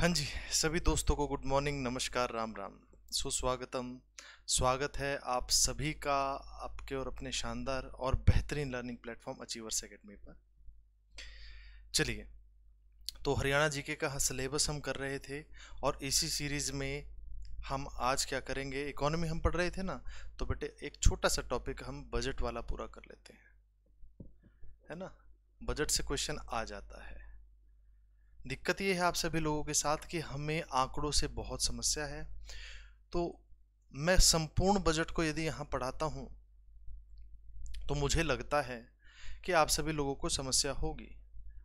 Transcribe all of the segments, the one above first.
हाँ जी सभी दोस्तों को गुड मॉर्निंग नमस्कार राम राम सुस्वागतम स्वागत है आप सभी का आपके और अपने शानदार और बेहतरीन लर्निंग प्लेटफॉर्म अचीवर्स अकेडमी पर चलिए तो हरियाणा जीके का हाँ, सिलेबस हम कर रहे थे और इसी सीरीज़ में हम आज क्या करेंगे इकोनॉमी हम पढ़ रहे थे ना तो बेटे एक छोटा सा टॉपिक हम बजट वाला पूरा कर लेते हैं है ना बजट से क्वेश्चन आ जाता है दिक्कत ये है आप सभी लोगों के साथ कि हमें आंकड़ों से बहुत समस्या है तो मैं संपूर्ण बजट को यदि यहाँ पढ़ाता हूँ तो मुझे लगता है कि आप सभी लोगों को समस्या होगी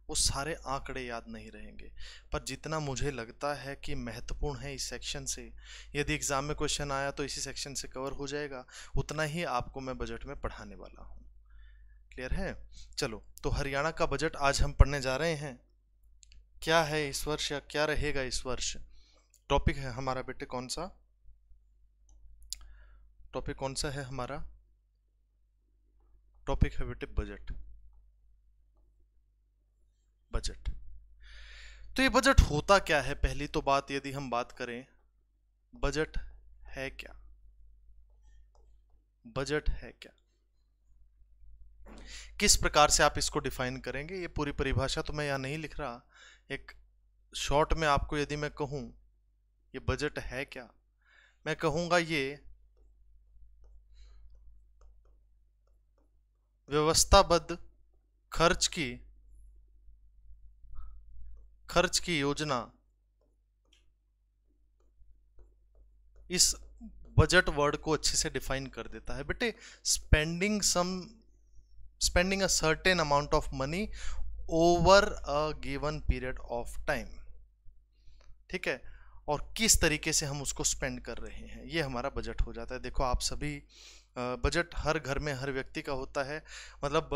वो सारे आंकड़े याद नहीं रहेंगे पर जितना मुझे लगता है कि महत्वपूर्ण है इस सेक्शन से यदि एग्ज़ाम में क्वेश्चन आया तो इसी सेक्शन से कवर हो जाएगा उतना ही आपको मैं बजट में पढ़ाने वाला हूँ क्लियर है चलो तो हरियाणा का बजट आज हम पढ़ने जा रहे हैं क्या है इस वर्ष या क्या रहेगा इस वर्ष टॉपिक है हमारा बेटे कौन सा टॉपिक कौन सा है हमारा टॉपिक है बेटे बजट बजट तो ये बजट होता क्या है पहली तो बात यदि हम बात करें बजट है क्या बजट है क्या किस प्रकार से आप इसको डिफाइन करेंगे ये पूरी परिभाषा तो मैं यहां नहीं लिख रहा एक शॉर्ट में आपको यदि मैं कहूँ ये बजट है क्या मैं कहूँगा ये व्यवस्थाबद्ध खर्च की खर्च की योजना इस बजट वर्ड को अच्छे से डिफाइन कर देता है बेटे spending some spending a certain amount of money over a given period of time ठीक है और किस तरीके से हम उसको स्पेंड कर रहे हैं ये हमारा बजट हो जाता है देखो आप सभी बजट हर घर में हर व्यक्ति का होता है मतलब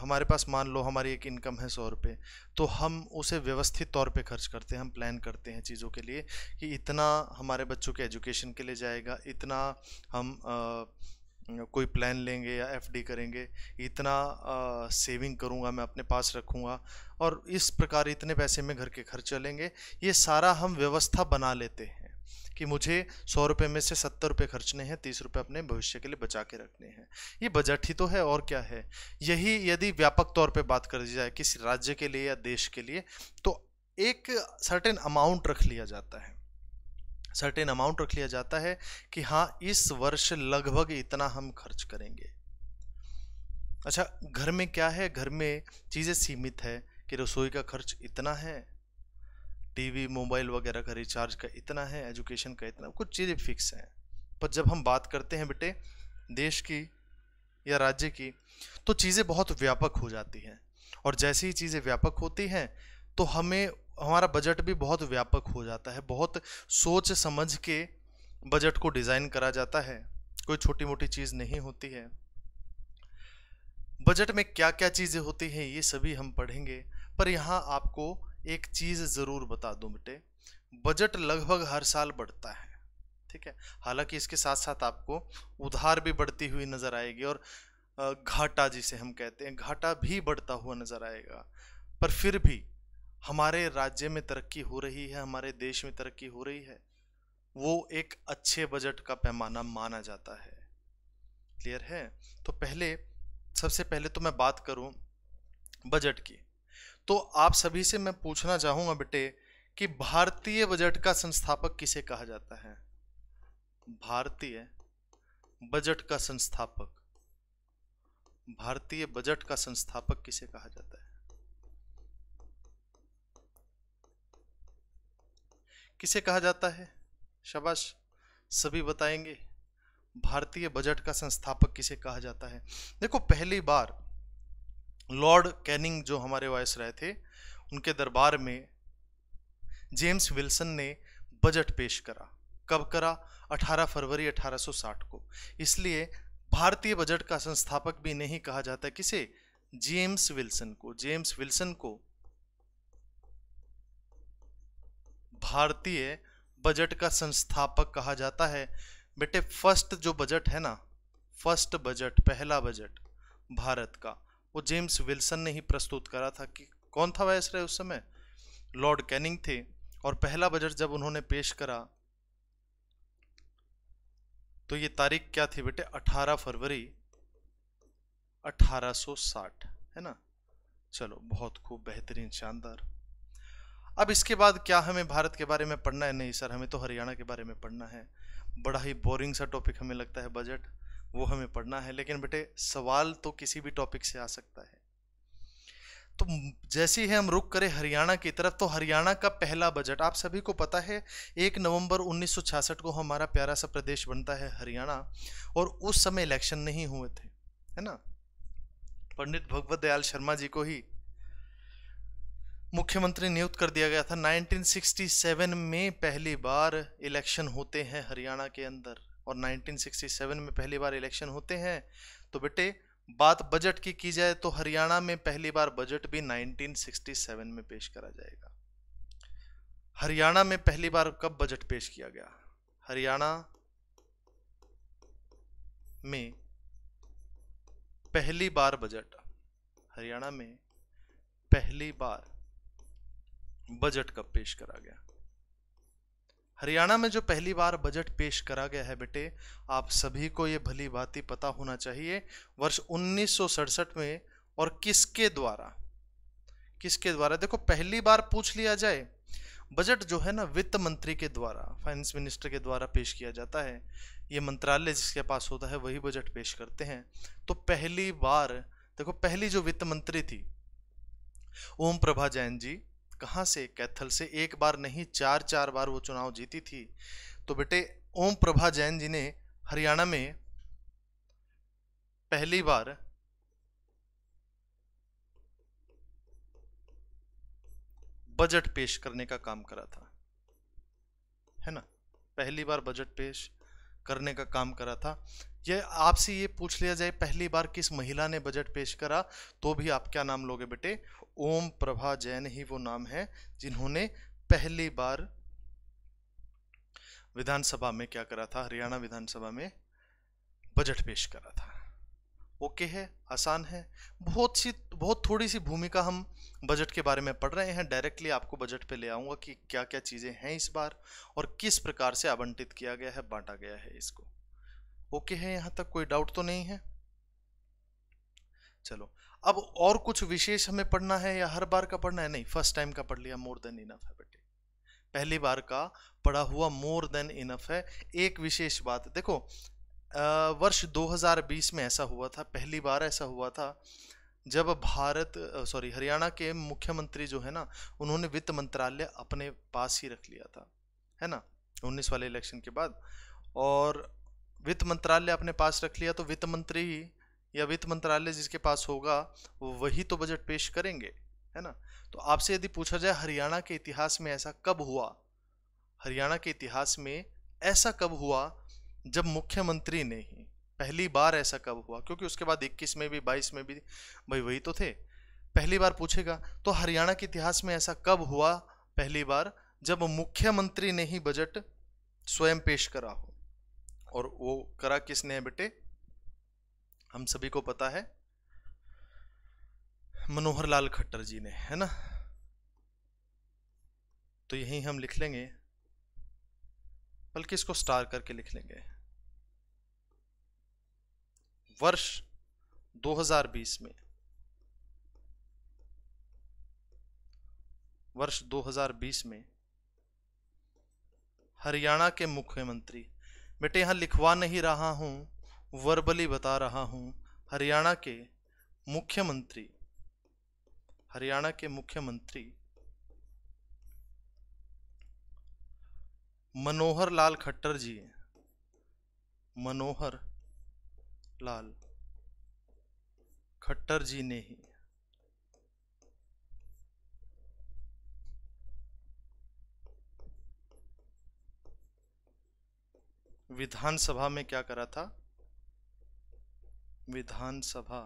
हमारे पास मान लो हमारी एक इनकम है सौ रुपये तो हम उसे व्यवस्थित तौर पे खर्च करते हैं हम प्लान करते हैं चीज़ों के लिए कि इतना हमारे बच्चों के एजुकेशन के लिए जाएगा इतना हम आ, कोई प्लान लेंगे या एफडी करेंगे इतना आ, सेविंग करूँगा मैं अपने पास रखूँगा और इस प्रकार इतने पैसे में घर के खर्च चलेंगे ये सारा हम व्यवस्था बना लेते हैं कि मुझे सौ रुपये में से सत्तर रुपये खर्चने हैं तीस रुपये अपने भविष्य के लिए बचा के रखने हैं ये बजट ही तो है और क्या है यही यदि व्यापक तौर पर बात कर दी जाए किसी राज्य के लिए या देश के लिए तो एक सर्टेन अमाउंट रख लिया जाता है सर्टेन अमाउंट रख लिया जाता है कि हाँ इस वर्ष लगभग इतना हम खर्च करेंगे अच्छा घर में क्या है घर में चीज़ें सीमित है कि रसोई का खर्च इतना है टीवी मोबाइल वगैरह का रिचार्ज का इतना है एजुकेशन का इतना कुछ चीज़ें फिक्स हैं पर जब हम बात करते हैं बेटे देश की या राज्य की तो चीज़ें बहुत व्यापक हो जाती हैं और जैसे ही चीज़ें व्यापक होती हैं तो हमें हमारा बजट भी बहुत व्यापक हो जाता है बहुत सोच समझ के बजट को डिज़ाइन करा जाता है कोई छोटी मोटी चीज़ नहीं होती है बजट में क्या क्या चीज़ें होती हैं ये सभी हम पढ़ेंगे पर यहाँ आपको एक चीज़ ज़रूर बता दूँ बेटे बजट लगभग हर साल बढ़ता है ठीक है हालांकि इसके साथ साथ आपको उधार भी बढ़ती हुई नज़र आएगी और घाटा जिसे हम कहते हैं घाटा भी बढ़ता हुआ नज़र आएगा पर फिर भी हमारे राज्य में तरक्की हो रही है हमारे देश में तरक्की हो रही है वो एक अच्छे बजट का पैमाना माना जाता है क्लियर है तो पहले सबसे पहले तो मैं बात करूं बजट की तो आप सभी से मैं पूछना चाहूंगा बेटे कि भारतीय बजट का संस्थापक किसे कहा जाता है भारतीय बजट का संस्थापक भारतीय बजट का संस्थापक किसे कहा जाता है किसे कहा जाता है शाबाश सभी बताएंगे भारतीय बजट का संस्थापक किसे कहा जाता है देखो पहली बार लॉर्ड कैनिंग जो हमारे वायस रहे थे उनके दरबार में जेम्स विल्सन ने बजट पेश करा कब करा 18 फरवरी 1860 को इसलिए भारतीय बजट का संस्थापक भी नहीं कहा जाता किसे जेम्स विल्सन को जेम्स विल्सन को भारतीय बजट का संस्थापक कहा जाता है बेटे फर्स्ट जो बजट है ना फर्स्ट बजट पहला बजट भारत का वो जेम्स विल्सन ने ही प्रस्तुत करा था कि कौन था वायस उस समय लॉर्ड कैनिंग थे और पहला बजट जब उन्होंने पेश करा तो ये तारीख क्या थी बेटे 18 फरवरी 1860 है ना चलो बहुत खूब बेहतरीन शानदार अब इसके बाद क्या हमें भारत के बारे में पढ़ना है नहीं सर हमें तो हरियाणा के बारे में पढ़ना है बड़ा ही बोरिंग सा टॉपिक हमें लगता है बजट वो हमें पढ़ना है लेकिन बेटे सवाल तो किसी भी टॉपिक से आ सकता है तो जैसे ही हम रुक करें हरियाणा की तरफ तो हरियाणा का पहला बजट आप सभी को पता है एक नवंबर 1966 को हमारा प्यारा सा प्रदेश बनता है हरियाणा और उस समय इलेक्शन नहीं हुए थे है ना पंडित भगवत दयाल शर्मा जी को ही मुख्यमंत्री नियुक्त कर दिया गया था 1967 में पहली बार इलेक्शन होते हैं हरियाणा के अंदर और 1967 में पहली बार इलेक्शन होते हैं तो बेटे बात बजट की की जाए तो हरियाणा में पहली बार बजट भी 1967 में पेश करा जाएगा हरियाणा में पहली बार कब बजट पेश किया गया हरियाणा में पहली बार बजट हरियाणा में पहली बार बजट कब पेश करा गया हरियाणा में जो पहली बार बजट पेश करा गया है बेटे आप सभी को ये भली ही पता होना चाहिए वर्ष उन्नीस में और किसके द्वारा किसके द्वारा देखो पहली बार पूछ लिया जाए बजट जो है ना वित्त मंत्री के द्वारा फाइनेंस मिनिस्टर के द्वारा पेश किया जाता है ये मंत्रालय जिसके पास होता है वही बजट पेश करते हैं तो पहली बार देखो पहली जो वित्त मंत्री थी ओम प्रभा जैन जी कहाँ से कैथल से एक बार नहीं चार चार बार वो चुनाव जीती थी तो बेटे ओम प्रभा जैन जी ने हरियाणा में पहली बार बजट पेश करने का काम करा था है ना पहली बार बजट पेश करने का काम करा था यह आपसे ये पूछ लिया जाए पहली बार किस महिला ने बजट पेश करा तो भी आप क्या नाम लोगे बेटे ओम प्रभा जैन ही वो नाम है जिन्होंने पहली बार विधानसभा में क्या करा था हरियाणा विधानसभा में बजट पेश करा था ओके है आसान है बहुत सी बहुत थोड़ी सी भूमिका हम बजट के बारे में पढ़ रहे हैं डायरेक्टली आपको बजट पे ले आऊँगा कि क्या क्या चीज़ें हैं इस बार और किस प्रकार से आवंटित किया गया है बांटा गया है इसको ओके है यहाँ तक कोई डाउट तो नहीं है चलो अब और कुछ विशेष हमें पढ़ना है या हर बार का पढ़ना है नहीं फर्स्ट टाइम का पढ़ लिया मोर देन इनफ है बेटे पहली बार का पढ़ा हुआ मोर देन इनफ है एक विशेष बात देखो वर्ष 2020 में ऐसा हुआ था पहली बार ऐसा हुआ था जब भारत सॉरी हरियाणा के मुख्यमंत्री जो है ना उन्होंने वित्त मंत्रालय अपने पास ही रख लिया था है ना उन्नीस वाले इलेक्शन के बाद और वित्त मंत्रालय अपने पास रख लिया तो वित्त मंत्री ही या वित्त मंत्रालय जिसके पास होगा वही तो बजट पेश करेंगे है ना तो आपसे यदि पूछा जाए हरियाणा के इतिहास में ऐसा कब हुआ हरियाणा के इतिहास में ऐसा कब हुआ जब मुख्यमंत्री ने ही पहली बार ऐसा कब हुआ क्योंकि उसके बाद 21 में भी 22 में भी भाई वही तो थे पहली बार पूछेगा तो हरियाणा के इतिहास में ऐसा कब हुआ पहली बार जब मुख्यमंत्री ने ही बजट स्वयं पेश करा हो और वो करा किसने है बेटे हम सभी को पता है मनोहर लाल खट्टर जी ने है ना तो यही हम लिख लेंगे बल्कि इसको स्टार करके लिख लेंगे वर्ष 2020 में वर्ष 2020 में हरियाणा के मुख्यमंत्री बेटे यहां लिखवा नहीं रहा हूं वर्बली बता रहा हूँ हरियाणा के मुख्यमंत्री हरियाणा के मुख्यमंत्री मनोहर लाल खट्टर जी मनोहर लाल खट्टर जी ने ही विधानसभा में क्या करा था विधानसभा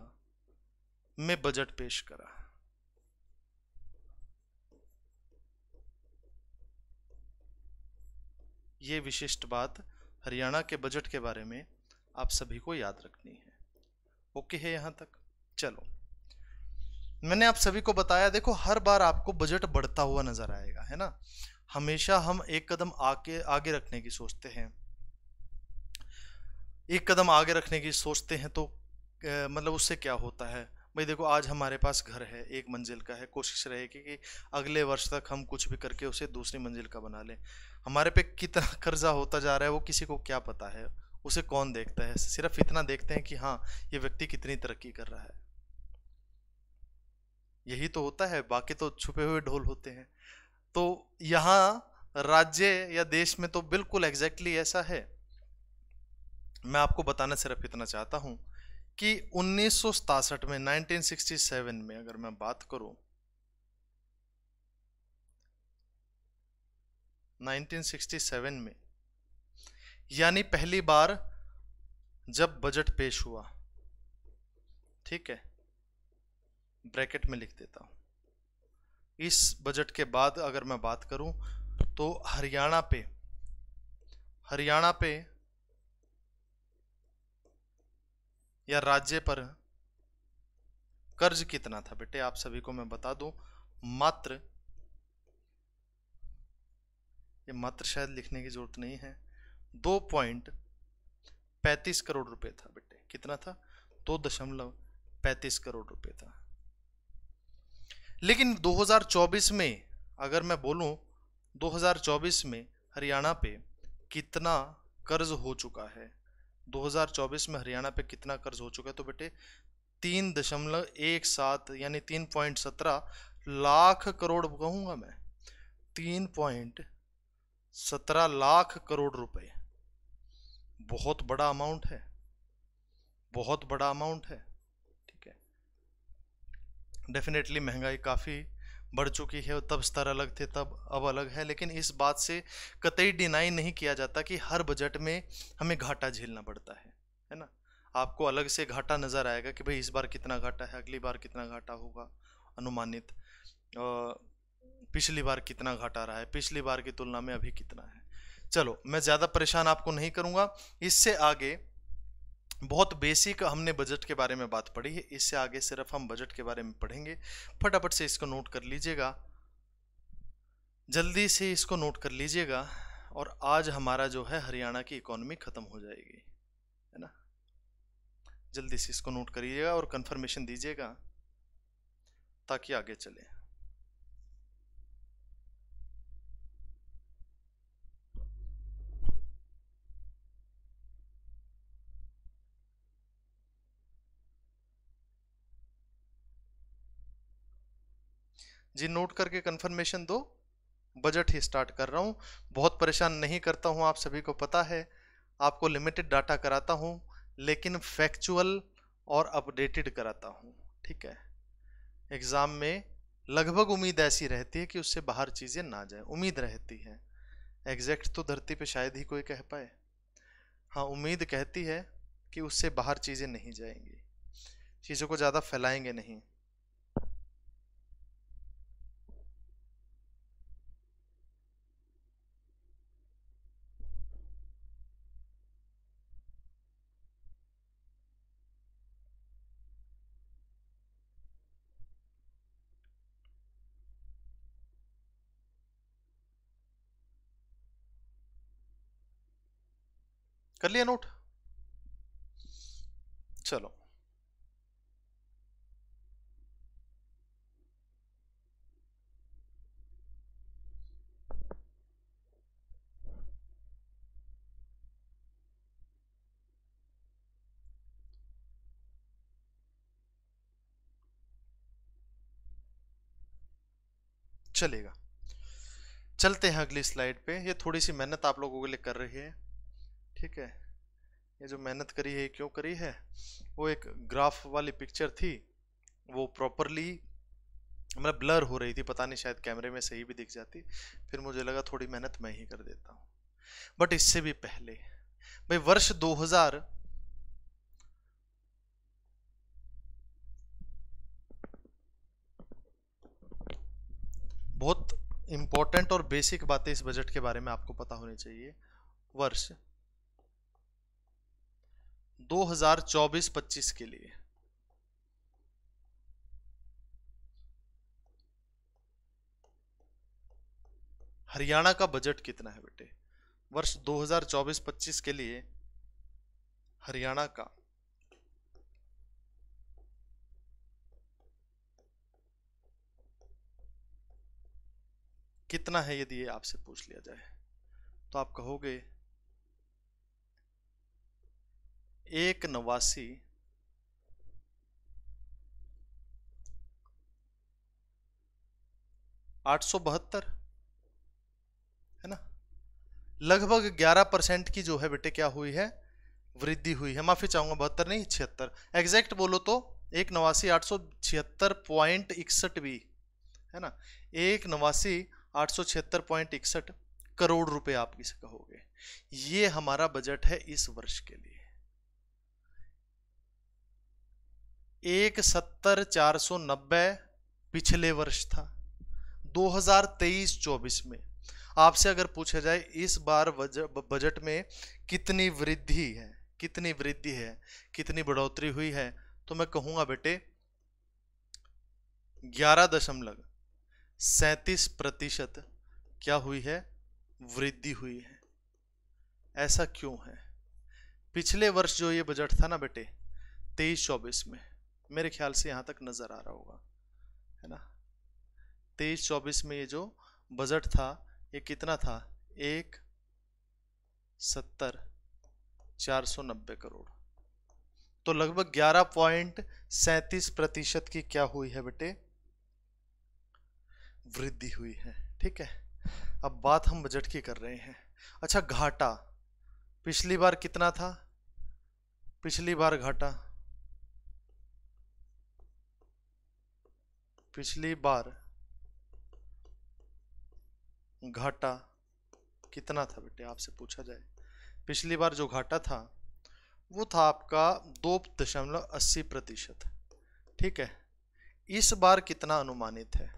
में बजट पेश करा ये विशिष्ट बात हरियाणा के बजट के बारे में आप सभी को याद रखनी है ओके है यहां तक चलो मैंने आप सभी को बताया देखो हर बार आपको बजट बढ़ता हुआ नजर आएगा है ना हमेशा हम एक कदम आके आगे रखने की सोचते हैं एक कदम आगे रखने की सोचते हैं तो मतलब उससे क्या होता है भाई देखो आज हमारे पास घर है एक मंजिल का है कोशिश रहेगी कि अगले वर्ष तक हम कुछ भी करके उसे दूसरी मंजिल का बना लें हमारे पे कितना कर्जा होता जा रहा है वो किसी को क्या पता है उसे कौन देखता है सिर्फ इतना देखते हैं कि हाँ ये व्यक्ति कितनी तरक्की कर रहा है यही तो होता है बाकी तो छुपे हुए ढोल होते हैं तो यहाँ राज्य या देश में तो बिल्कुल एग्जैक्टली ऐसा है मैं आपको बताना सिर्फ इतना चाहता हूँ कि उन्नीस में 1967 में अगर मैं बात करूं 1967 में यानी पहली बार जब बजट पेश हुआ ठीक है ब्रैकेट में लिख देता हूं इस बजट के बाद अगर मैं बात करूं तो हरियाणा पे हरियाणा पे या राज्य पर कर्ज कितना था बेटे आप सभी को मैं बता दूं मात्र ये मात्र शायद लिखने की जरूरत नहीं है दो पॉइंट पैंतीस करोड़ रुपए था बेटे कितना था दो दशमलव पैंतीस करोड़ रुपए था लेकिन 2024 में अगर मैं बोलूं 2024 में हरियाणा पे कितना कर्ज हो चुका है 2024 में हरियाणा पे कितना कर्ज हो चुका है तो बेटे तीन दशमलव एक सात यानी तीन पॉइंट सत्रह लाख करोड़ कहूँगा मैं तीन पॉइंट सत्रह लाख करोड़ रुपए बहुत बड़ा अमाउंट है बहुत बड़ा अमाउंट है ठीक है डेफिनेटली महंगाई काफ़ी बढ़ चुकी है तब स्तर अलग थे तब अब अलग है लेकिन इस बात से कतई डिनाई नहीं किया जाता कि हर बजट में हमें घाटा झेलना पड़ता है है ना आपको अलग से घाटा नज़र आएगा कि भाई इस बार कितना घाटा है अगली बार कितना घाटा होगा अनुमानित पिछली बार कितना घाटा रहा है पिछली बार की तुलना में अभी कितना है चलो मैं ज़्यादा परेशान आपको नहीं करूँगा इससे आगे बहुत बेसिक हमने बजट के बारे में बात पढ़ी है इससे आगे सिर्फ हम बजट के बारे में पढ़ेंगे फटाफट से इसको नोट कर लीजिएगा जल्दी से इसको नोट कर लीजिएगा और आज हमारा जो है हरियाणा की इकोनॉमी ख़त्म हो जाएगी है ना जल्दी से इसको नोट करिएगा और कंफर्मेशन दीजिएगा ताकि आगे चलें जी नोट करके कन्फर्मेशन दो बजट ही स्टार्ट कर रहा हूँ बहुत परेशान नहीं करता हूँ आप सभी को पता है आपको लिमिटेड डाटा कराता हूँ लेकिन फैक्चुअल और अपडेटेड कराता हूँ ठीक है एग्ज़ाम में लगभग उम्मीद ऐसी रहती है कि उससे बाहर चीज़ें ना जाए उम्मीद रहती है एग्जैक्ट तो धरती पे शायद ही कोई कह पाए हाँ उम्मीद कहती है कि उससे बाहर चीज़ें नहीं जाएंगी चीज़ों को ज़्यादा फैलाएंगे नहीं कर लिया नोट चलो चलेगा चलते हैं अगली स्लाइड पे ये थोड़ी सी मेहनत आप लोगों के लिए कर रही है ठीक है ये जो मेहनत करी है क्यों करी है वो एक ग्राफ वाली पिक्चर थी वो प्रॉपरली मतलब ब्लर हो रही थी पता नहीं शायद कैमरे में सही भी दिख जाती फिर मुझे लगा थोड़ी मेहनत मैं ही कर देता हूँ बट इससे भी पहले भाई वर्ष 2000 बहुत इंपॉर्टेंट और बेसिक बातें इस बजट के बारे में आपको पता होनी चाहिए वर्ष 2024-25 के लिए हरियाणा का बजट कितना है बेटे वर्ष 2024-25 के लिए हरियाणा का कितना है यदि ये आपसे पूछ लिया जाए तो आप कहोगे एक नवासी आठ बहत्तर है ना लगभग ग्यारह परसेंट की जो है बेटे क्या हुई है वृद्धि हुई है माफी चाहूंगा बहत्तर नहीं छिहत्तर एग्जैक्ट बोलो तो एक नवासी आठ सौ छिहत्तर पॉइंट इकसठ भी है ना एक नवासी आठ सौ छिहत्तर पॉइंट इकसठ करोड़ रुपए आप किसे कहोगे ये हमारा बजट है इस वर्ष के लिए एक सत्तर चार सौ नब्बे पिछले वर्ष था 2023-24 में आपसे अगर पूछा जाए इस बार बजट में कितनी वृद्धि है कितनी वृद्धि है कितनी बढ़ोतरी हुई है तो मैं कहूंगा बेटे ग्यारह दशमलव सैतीस प्रतिशत क्या हुई है वृद्धि हुई है ऐसा क्यों है पिछले वर्ष जो ये बजट था ना बेटे तेईस चौबीस में मेरे ख्याल से यहाँ तक नज़र आ रहा होगा है ना तेईस चौबीस में ये जो बजट था ये कितना था एक सत्तर चार सौ नब्बे करोड़ तो लगभग ग्यारह पॉइंट सैंतीस प्रतिशत की क्या हुई है बेटे वृद्धि हुई है ठीक है अब बात हम बजट की कर रहे हैं अच्छा घाटा पिछली बार कितना था पिछली बार घाटा पिछली बार घाटा कितना था बेटे आपसे पूछा जाए पिछली बार जो घाटा था वो था आपका दो दशमलव अस्सी प्रतिशत ठीक है इस बार कितना अनुमानित है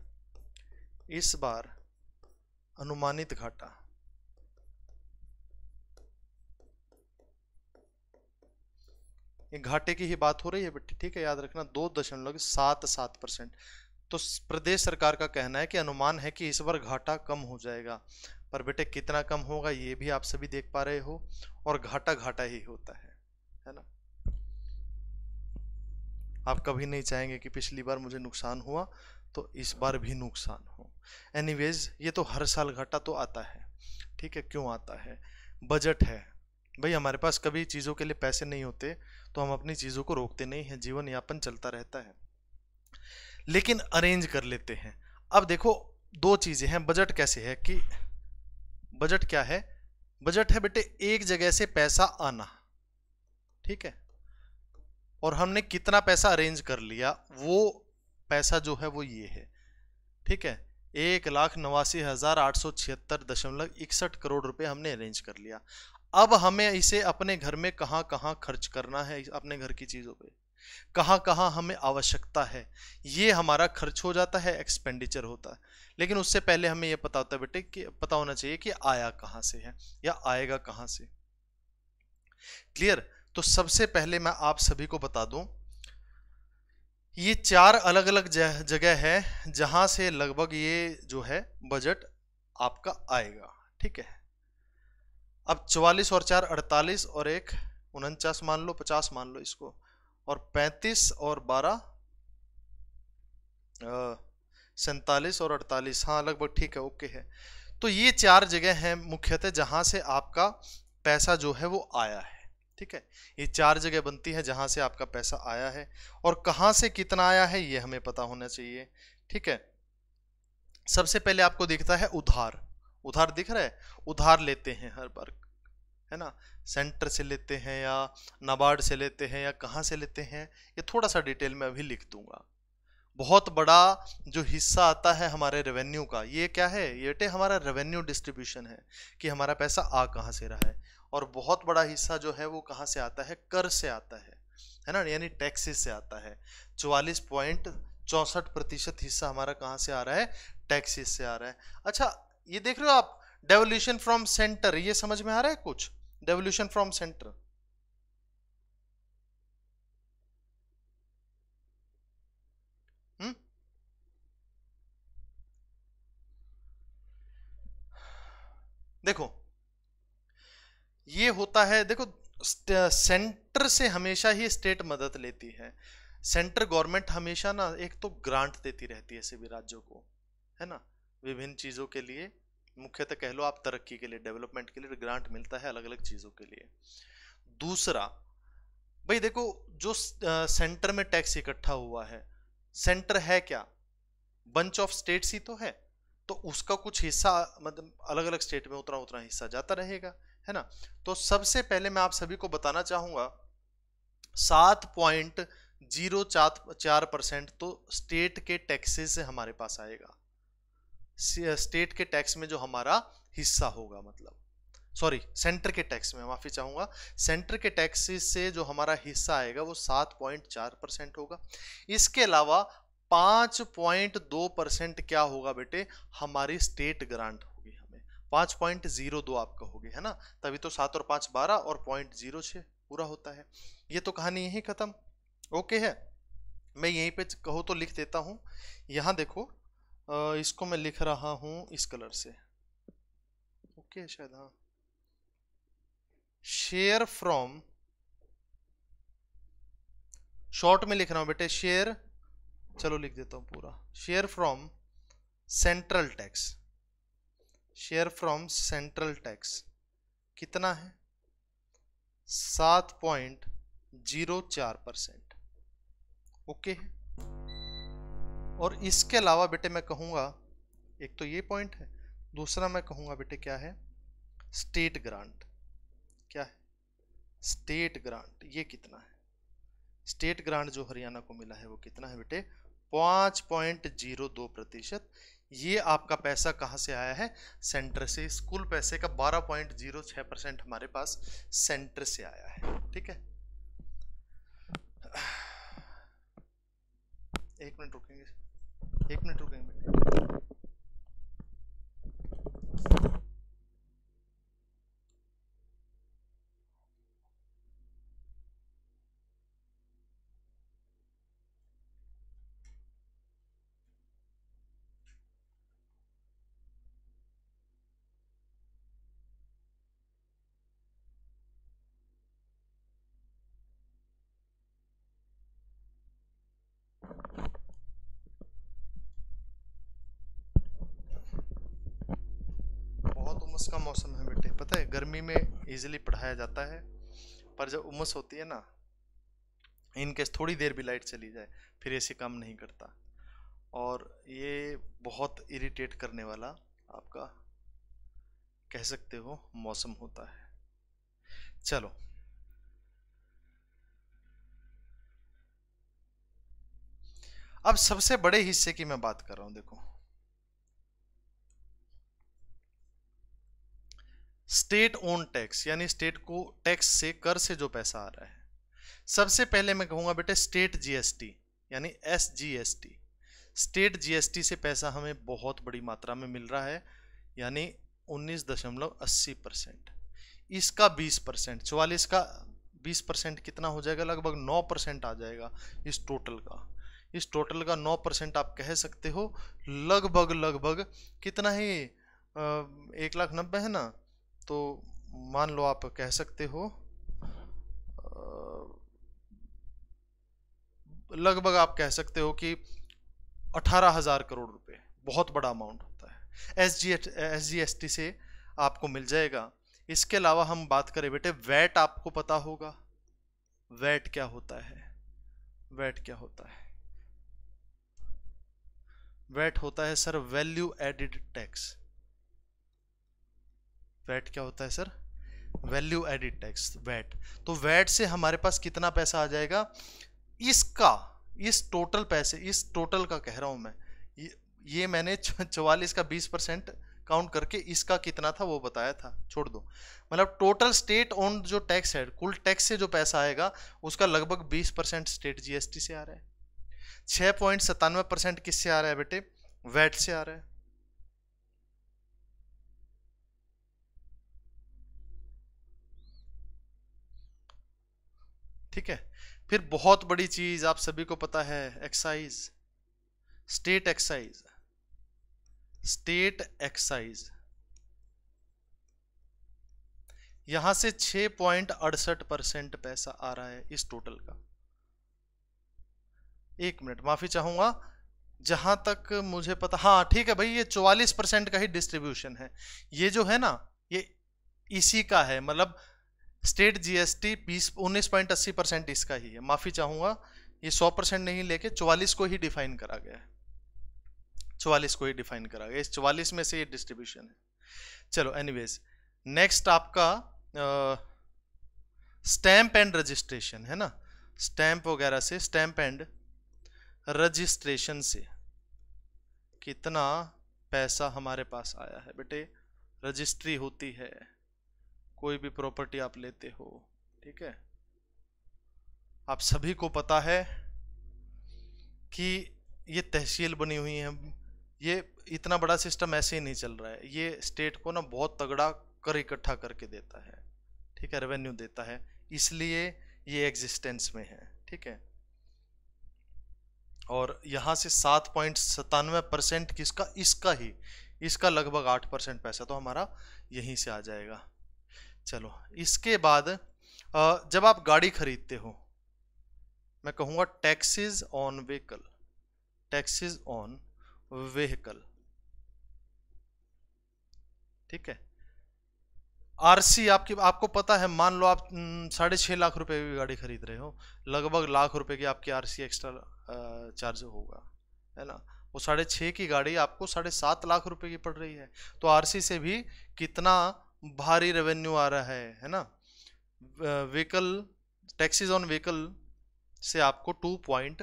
इस बार अनुमानित घाटा ये घाटे की ही बात हो रही है बेटे ठीक है याद रखना दो दशमलव सात सात परसेंट तो प्रदेश सरकार का कहना है कि अनुमान है कि इस बार घाटा कम हो जाएगा पर बेटे कितना कम होगा ये भी आप सभी देख पा रहे हो और घाटा घाटा ही होता है है ना आप कभी नहीं चाहेंगे कि पिछली बार मुझे नुकसान हुआ तो इस बार भी नुकसान हो एनीवेज ये तो हर साल घाटा तो आता है ठीक है क्यों आता है बजट है भाई हमारे पास कभी चीज़ों के लिए पैसे नहीं होते तो हम अपनी चीज़ों को रोकते नहीं हैं जीवन यापन चलता रहता है लेकिन अरेंज कर लेते हैं अब देखो दो चीज़ें हैं बजट कैसे है कि बजट क्या है बजट है बेटे एक जगह से पैसा आना ठीक है और हमने कितना पैसा अरेंज कर लिया वो पैसा जो है वो ये है ठीक है एक लाख नवासी हज़ार आठ सौ छिहत्तर दशमलव इकसठ करोड़ रुपए हमने अरेंज कर लिया अब हमें इसे अपने घर में कहाँ कहाँ खर्च करना है अपने घर की चीज़ों पे कहाँ कहाँ हमें आवश्यकता है ये हमारा खर्च हो जाता है एक्सपेंडिचर होता है लेकिन उससे पहले हमें यह पता होता है बेटे कि पता होना चाहिए कि आया कहाँ से है या आएगा कहाँ से क्लियर तो सबसे पहले मैं आप सभी को बता दूं ये चार अलग अलग जगह है जहां से लगभग ये जो है बजट आपका आएगा ठीक है अब 44 और चार 48 और एक उनचास मान लो 50 मान लो इसको और 35 और 12 सैतालीस और 48 हाँ लगभग ठीक है ओके है तो ये चार जगह हैं मुख्यतः जहां से आपका पैसा जो है वो आया है ठीक है ये चार जगह बनती है जहां से आपका पैसा आया है और कहा से कितना आया है ये हमें पता होना चाहिए ठीक है सबसे पहले आपको दिखता है उधार उधार दिख रहा है उधार लेते हैं हर वर्ग है ना सेंटर से लेते हैं या नाबार्ड से लेते हैं या कहाँ से लेते हैं ये थोड़ा सा डिटेल में अभी लिख दूंगा बहुत बड़ा जो हिस्सा आता है हमारे रेवेन्यू का ये क्या है ये टे हमारा रेवेन्यू डिस्ट्रीब्यूशन है कि हमारा पैसा आ कहाँ से रहा है और बहुत बड़ा हिस्सा जो है वो कहाँ से आता है कर से आता है है ना यानी टैक्सेस से आता है चौवालीस पॉइंट चौंसठ प्रतिशत हिस्सा हमारा कहाँ से आ रहा है टैक्सेस से आ रहा है अच्छा ये देख रहे हो आप डेवल्यूशन फ्रॉम सेंटर ये समझ में आ रहा है कुछ डेवोल्यूशन फ्रॉम सेंटर देखो ये होता है देखो सेंटर से हमेशा ही स्टेट मदद लेती है सेंटर गवर्नमेंट हमेशा ना एक तो ग्रांट देती रहती है सभी राज्यों को है ना विभिन्न चीज़ों के लिए मुख्यतः कह लो आप तरक्की के लिए डेवलपमेंट के लिए ग्रांट तो मिलता है अलग अलग चीज़ों के लिए दूसरा भाई देखो जो सेंटर में टैक्स इकट्ठा हुआ है सेंटर है क्या बंच ऑफ स्टेट्स ही तो है तो उसका कुछ हिस्सा मतलब अलग अलग स्टेट में उतना उतना हिस्सा जाता रहेगा है ना तो सबसे पहले मैं आप सभी को बताना चाहूँगा सात पॉइंट जीरो चार परसेंट तो स्टेट के टैक्सेस से हमारे पास आएगा स्टेट के टैक्स में जो हमारा हिस्सा होगा मतलब सॉरी सेंटर के टैक्स में माफी चाहूंगा सेंटर के टैक्स से जो हमारा हिस्सा आएगा वो सात पॉइंट चार परसेंट होगा इसके अलावा पांच पॉइंट दो परसेंट क्या होगा बेटे हमारी स्टेट ग्रांट होगी हमें पांच पॉइंट जीरो दो आपका होगी है ना तभी तो सात और पांच बारह और पॉइंट जीरो छः पूरा होता है ये तो कहानी यही ख़त्म ओके है मैं यहीं पे कहो तो लिख देता हूँ यहाँ देखो इसको मैं लिख रहा हूँ इस कलर से ओके शायद हाँ शेयर फ्रॉम शॉर्ट में लिख रहा हूँ बेटे शेयर चलो लिख देता हूँ पूरा share from central tax share from central tax कितना है सात पॉइंट जीरो चार परसेंट ओके है और इसके अलावा बेटे मैं कहूँगा एक तो ये पॉइंट है दूसरा मैं कहूँगा बेटे क्या है स्टेट ग्रांट क्या है स्टेट ग्रांट ये कितना है स्टेट ग्रांट जो हरियाणा को मिला है वो कितना है बेटे पाँच पॉइंट जीरो दो प्रतिशत ये आपका पैसा कहाँ से आया है सेंटर से स्कूल पैसे का बारह पॉइंट जीरो छः परसेंट हमारे पास सेंटर से आया है ठीक है एक मिनट रुकेंगे एक मिनट रुकेंगे उमस का मौसम है बेटे पता है गर्मी में इजीली पढ़ाया जाता है पर जब उमस होती है ना इनकेस थोड़ी देर भी लाइट चली जाए फिर ऐसे काम नहीं करता और ये बहुत इरिटेट करने वाला आपका कह सकते हो मौसम होता है चलो अब सबसे बड़े हिस्से की मैं बात कर रहा हूँ देखो स्टेट ओन टैक्स यानी स्टेट को टैक्स से कर से जो पैसा आ रहा है सबसे पहले मैं कहूँगा बेटे स्टेट जीएसटी यानी एस टी स्टेट जीएसटी से पैसा हमें बहुत बड़ी मात्रा में मिल रहा है यानी 19.80 परसेंट इसका 20 परसेंट चौवालीस का 20 परसेंट कितना हो जाएगा लगभग 9 परसेंट आ जाएगा इस टोटल का इस टोटल का 9 परसेंट आप कह सकते हो लगभग लगभग कितना ही एक लाख नब्बे है ना तो मान लो आप कह सकते हो लगभग आप कह सकते हो कि अठारह हजार करोड़ रुपए बहुत बड़ा अमाउंट होता है S G S G S T से आपको मिल जाएगा इसके अलावा हम बात करें बेटे वैट आपको पता होगा वैट क्या होता है वैट क्या होता है वैट होता है sir value added tax VAT क्या होता है sir value added tax VAT तो वैट से हमारे पास कितना पैसा आ जाएगा इसका इस टोटल पैसे इस टोटल का कह रहा हूँ मैं ये, मैंने चवालीस का बीस परसेंट काउंट करके इसका कितना था वो बताया था छोड़ दो मतलब टोटल स्टेट ओन जो टैक्स है कुल टैक्स से जो पैसा आएगा उसका लगभग 20 परसेंट स्टेट जीएसटी से आ रहा है छः पॉइंट सत्तानवे परसेंट किससे आ रहा है बेटे वैट से आ रहा है ठीक है फिर बहुत बड़ी चीज आप सभी को पता है excise state excise state excise यहां से छह पॉइंट अड़सठ परसेंट पैसा आ रहा है इस टोटल का एक मिनट माफी चाहूंगा जहां तक मुझे पता हाँ ठीक है भाई ये चौवालीस परसेंट का ही डिस्ट्रीब्यूशन है ये जो है ना ये इसी का है मतलब स्टेट जीएसटी बीस उन्नीस पॉइंट अस्सी परसेंट इसका ही है माफ़ी चाहूंगा ये सौ परसेंट नहीं लेके चौवालीस को ही डिफाइन करा गया है चौवालीस को ही डिफाइन करा गया इस चौवालीस में से ये डिस्ट्रीब्यूशन है चलो एनीवेज नेक्स्ट आपका स्टैंप एंड रजिस्ट्रेशन है ना स्टैंप वगैरह से स्टैंप एंड रजिस्ट्रेशन से कितना पैसा हमारे पास आया है बेटे रजिस्ट्री होती है कोई भी प्रॉपर्टी आप लेते हो ठीक है आप सभी को पता है कि ये तहसील बनी हुई है ये इतना बड़ा सिस्टम ऐसे ही नहीं चल रहा है ये स्टेट को ना बहुत तगड़ा कर इकट्ठा करके देता है ठीक है रेवेन्यू देता है इसलिए ये एग्जिस्टेंस में है ठीक है और यहाँ से सात पॉइंट सतानवे परसेंट किसका इसका ही इसका लगभग आठ परसेंट पैसा तो हमारा यहीं से आ जाएगा चलो इसके बाद जब आप गाड़ी खरीदते हो मैं कहूंगा taxes on vehicle taxes on vehicle ठीक है आरसी आपकी आपको पता है मान लो आप साढ़े छह लाख रुपए की गाड़ी खरीद रहे हो लगभग लाख रुपए की आपकी आरसी एक्स्ट्रा चार्ज होगा है ना वो साढ़े छह की गाड़ी आपको साढ़े सात लाख रुपए की पड़ रही है तो आरसी से भी कितना भारी रेवेन्यू आ रहा है है ना व्हीकल टैक्सीज ऑन व्हीकल से आपको two point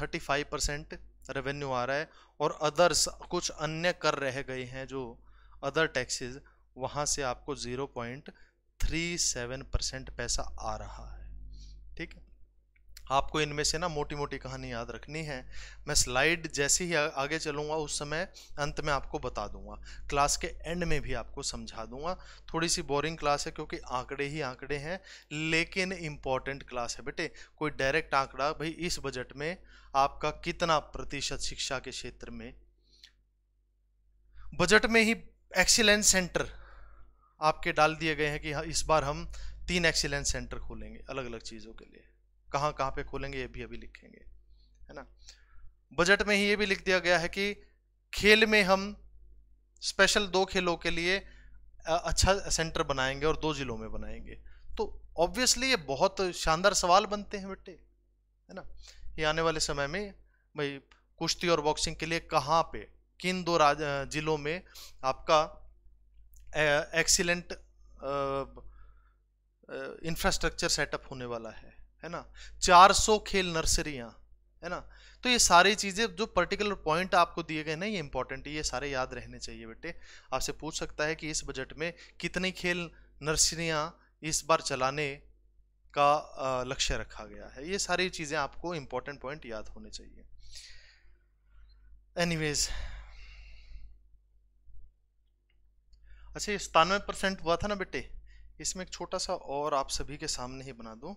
thirty five percent revenue आ रहा है और अदर्स कुछ अन्य कर रह गए हैं जो अदर टैक्सेस वहाँ से आपको zero point three seven percent पैसा आ रहा है ठीक है आपको इनमें से ना मोटी मोटी कहानी याद रखनी है मैं स्लाइड जैसे ही आगे चलूँगा उस समय अंत में आपको बता दूंगा क्लास के एंड में भी आपको समझा दूंगा थोड़ी सी बोरिंग क्लास है क्योंकि आंकड़े ही आंकड़े हैं लेकिन इम्पॉर्टेंट क्लास है बेटे कोई डायरेक्ट आंकड़ा भाई इस बजट में आपका कितना प्रतिशत शिक्षा के क्षेत्र में बजट में ही एक्सीलेंस सेंटर आपके डाल दिए गए हैं कि हाँ, इस बार हम तीन एक्सीलेंस सेंटर खोलेंगे अलग अलग चीज़ों के लिए कहाँ कहाँ पे खोलेंगे ये भी अभी लिखेंगे है ना बजट में ही ये भी लिख दिया गया है कि खेल में हम स्पेशल दो खेलों के लिए अच्छा सेंटर बनाएंगे और दो जिलों में बनाएंगे तो ऑब्वियसली ये बहुत शानदार सवाल बनते हैं बेटे है ना ये आने वाले समय में भाई कुश्ती और बॉक्सिंग के लिए कहाँ पे किन दो राज जिलों में आपका एक्सीलेंट इंफ्रास्ट्रक्चर सेटअप होने वाला है है ना 400 खेल नर्सरियाँ है ना तो ये सारी चीज़ें जो पर्टिकुलर पॉइंट आपको दिए गए ना ये इंपॉर्टेंट है ये सारे याद रहने चाहिए बेटे आपसे पूछ सकता है कि इस बजट में कितनी खेल नर्सरियाँ इस बार चलाने का लक्ष्य रखा गया है ये सारी चीज़ें आपको इंपॉर्टेंट पॉइंट याद होने चाहिए एनीवेज अच्छा ये सतानवे परसेंट हुआ था ना बेटे इसमें एक छोटा सा और आप सभी के सामने ही बना दूँ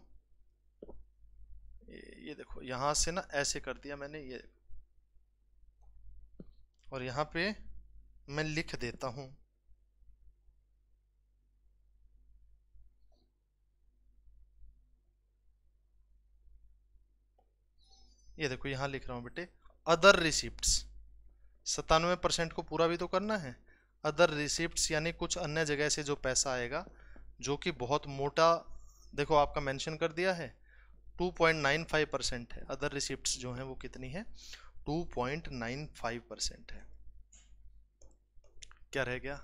ये देखो यहाँ से ना ऐसे कर दिया मैंने ये और यहाँ पे मैं लिख देता हूँ ये देखो यहाँ लिख रहा हूँ बेटे अदर रिसिप्ट सतानवे परसेंट को पूरा भी तो करना है अदर रिसिप्ट यानी कुछ अन्य जगह से जो पैसा आएगा जो कि बहुत मोटा देखो आपका मेंशन कर दिया है 2.95 परसेंट है अदर रिसिप्ट जो हैं वो कितनी है 2.95 परसेंट है क्या रह गया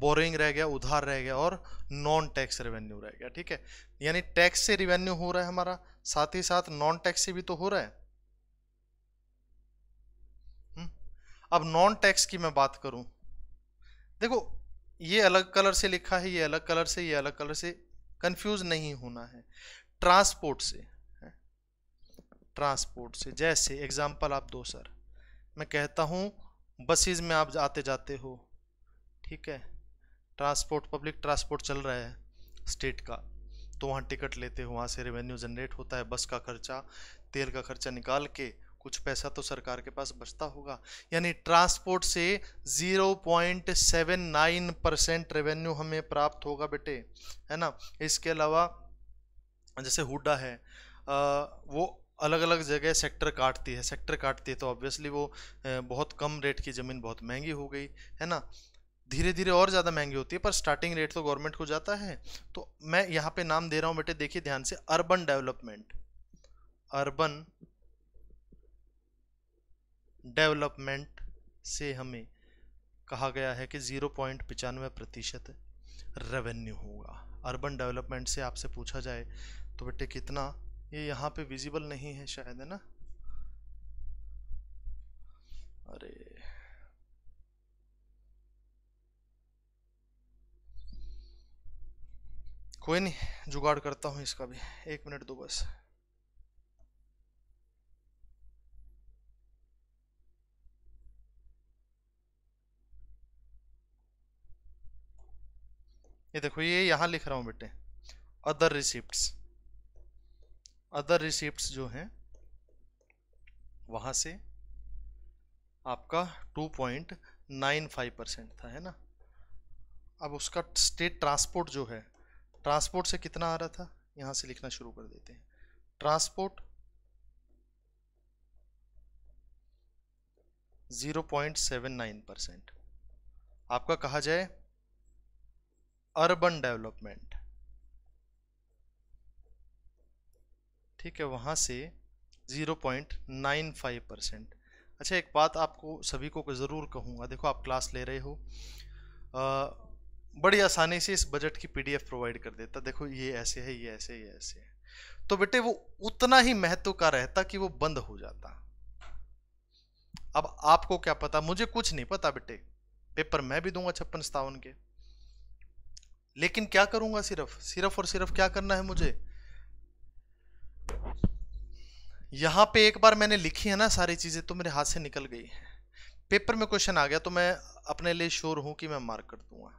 बोरिंग रह गया उधार रह गया और नॉन टैक्स रेवेन्यू रह गया ठीक है यानी टैक्स से रेवेन्यू हो रहा है हमारा साथ ही साथ नॉन टैक्स से भी तो हो रहा है हम्म? अब नॉन टैक्स की मैं बात करूं देखो ये अलग कलर से लिखा है ये अलग कलर से ये अलग कलर से कंफ्यूज नहीं होना है ट्रांसपोर्ट से ट्रांसपोर्ट से जैसे एग्ज़ाम्पल आप दो सर मैं कहता हूँ बसेज में आप आते जाते हो ठीक है ट्रांसपोर्ट पब्लिक ट्रांसपोर्ट चल रहा है स्टेट का तो वहाँ टिकट लेते हो वहाँ से रेवेन्यू जनरेट होता है बस का खर्चा तेल का खर्चा निकाल के कुछ पैसा तो सरकार के पास बचता होगा यानी ट्रांसपोर्ट से 0.79 परसेंट रेवेन्यू हमें प्राप्त होगा बेटे है ना इसके अलावा जैसे हुडा है आ, वो अलग अलग जगह सेक्टर काटती है सेक्टर काटती है तो ऑब्वियसली वो बहुत कम रेट की ज़मीन बहुत महंगी हो गई है ना धीरे धीरे और ज़्यादा महंगी होती है पर स्टार्टिंग रेट तो गवर्नमेंट को जाता है तो मैं यहाँ पे नाम दे रहा हूँ बेटे देखिए ध्यान से अर्बन डेवलपमेंट अर्बन डेवलपमेंट से हमें कहा गया है कि ज़ीरो पॉइंट पचानवे प्रतिशत रेवेन्यू होगा अर्बन डेवलपमेंट से आपसे पूछा जाए तो बेटे कितना ये यहाँ पे विजिबल नहीं है शायद है ना अरे कोई नहीं जुगाड़ करता हूँ इसका भी एक मिनट दो बस ये देखो ये यहाँ लिख रहा हूँ बेटे अदर रिसिप्ट अदर रिसिप्ट जो हैं वहाँ से आपका 2.95 परसेंट था है ना अब उसका स्टेट ट्रांसपोर्ट जो है ट्रांसपोर्ट से कितना आ रहा था यहाँ से लिखना शुरू कर देते हैं ट्रांसपोर्ट 0.79 परसेंट आपका कहा जाए अर्बन डेवलपमेंट ठीक है वहाँ से 0.95 परसेंट अच्छा एक बात आपको सभी को ज़रूर कहूँगा देखो आप क्लास ले रहे हो आ, बड़ी आसानी से इस बजट की पीडीएफ प्रोवाइड कर देता देखो ये ऐसे है ये ऐसे ये ऐसे है तो बेटे वो उतना ही महत्व का रहता कि वो बंद हो जाता अब आपको क्या पता मुझे कुछ नहीं पता बेटे पेपर मैं भी दूंगा छप्पन सतावन के लेकिन क्या करूंगा सिर्फ सिर्फ और सिर्फ क्या करना है मुझे यहाँ पे एक बार मैंने लिखी है ना सारी चीज़ें तो मेरे हाथ से निकल गई है पेपर में क्वेश्चन आ गया तो मैं अपने लिए श्योर हूं कि मैं मार्क कर दूंगा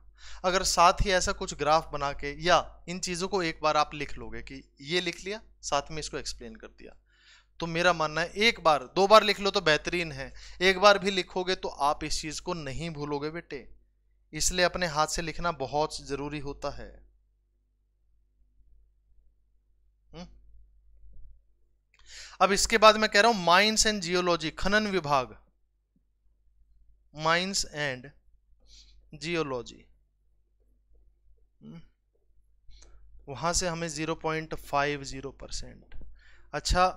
अगर साथ ही ऐसा कुछ ग्राफ बना के या इन चीज़ों को एक बार आप लिख लोगे कि ये लिख लिया साथ में इसको एक्सप्लेन कर दिया तो मेरा मानना है एक बार दो बार लिख लो तो बेहतरीन है एक बार भी लिखोगे तो आप इस चीज़ को नहीं भूलोगे बेटे इसलिए अपने हाथ से लिखना बहुत ज़रूरी होता है अब इसके बाद मैं कह रहा हूं माइंस एंड जियोलॉजी खनन विभाग माइंस एंड जियोलॉजी वहां से हमें 0.50 परसेंट अच्छा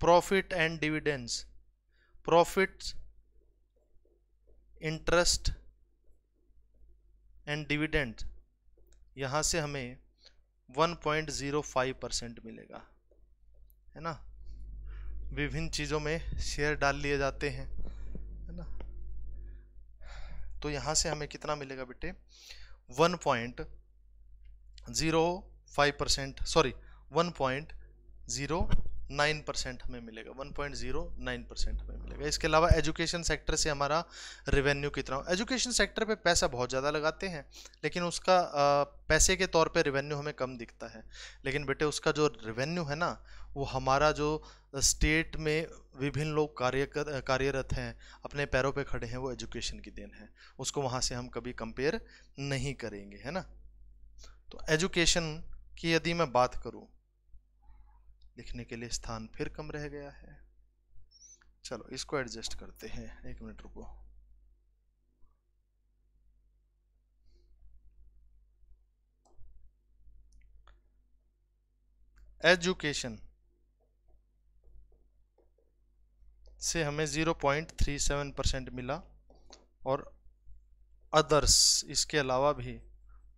profit and dividends profit interest and dividend यहां से हमें 1.05 परसेंट मिलेगा है ना विभिन्न चीज़ों में शेयर डाल लिए जाते हैं है ना तो यहाँ से हमें कितना मिलेगा बेटे one point zero five percent sorry one point zero nine percent हमें मिलेगा one point zero nine percent हमें मिलेगा इसके अलावा एजुकेशन सेक्टर से हमारा रेवेन्यू कितना एजुकेशन सेक्टर पे पैसा बहुत ज़्यादा लगाते हैं लेकिन उसका पैसे के तौर पे रेवेन्यू हमें कम दिखता है लेकिन बेटे उसका जो रेवेन्यू है ना वो हमारा जो स्टेट में विभिन्न लोग कार्य कर, कार्यरत हैं अपने पैरों पे खड़े हैं वो एजुकेशन की देन है उसको वहाँ से हम कभी कंपेयर नहीं करेंगे है ना तो एजुकेशन की यदि मैं बात करूँ लिखने के लिए स्थान फिर कम रह गया है चलो इसको एडजस्ट करते हैं एक मिनट रुको एजुकेशन से हमें 0.37 परसेंट मिला और अदर्स इसके अलावा भी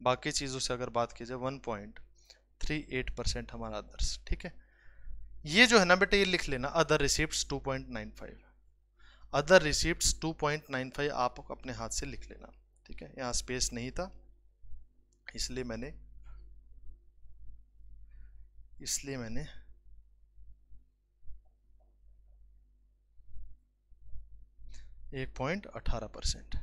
बाकी चीज़ों से अगर बात की जाए 1.38 परसेंट हमारा अदर्स ठीक है ये जो है ना बेटा ये लिख लेना अदर रिसिप्ट 2.95 अदर रिसिप्ट 2.95 आप अपने हाथ से लिख लेना ठीक है यहाँ स्पेस नहीं था इसलिए मैंने इसलिए मैंने एक पॉइंट अठारह परसेंट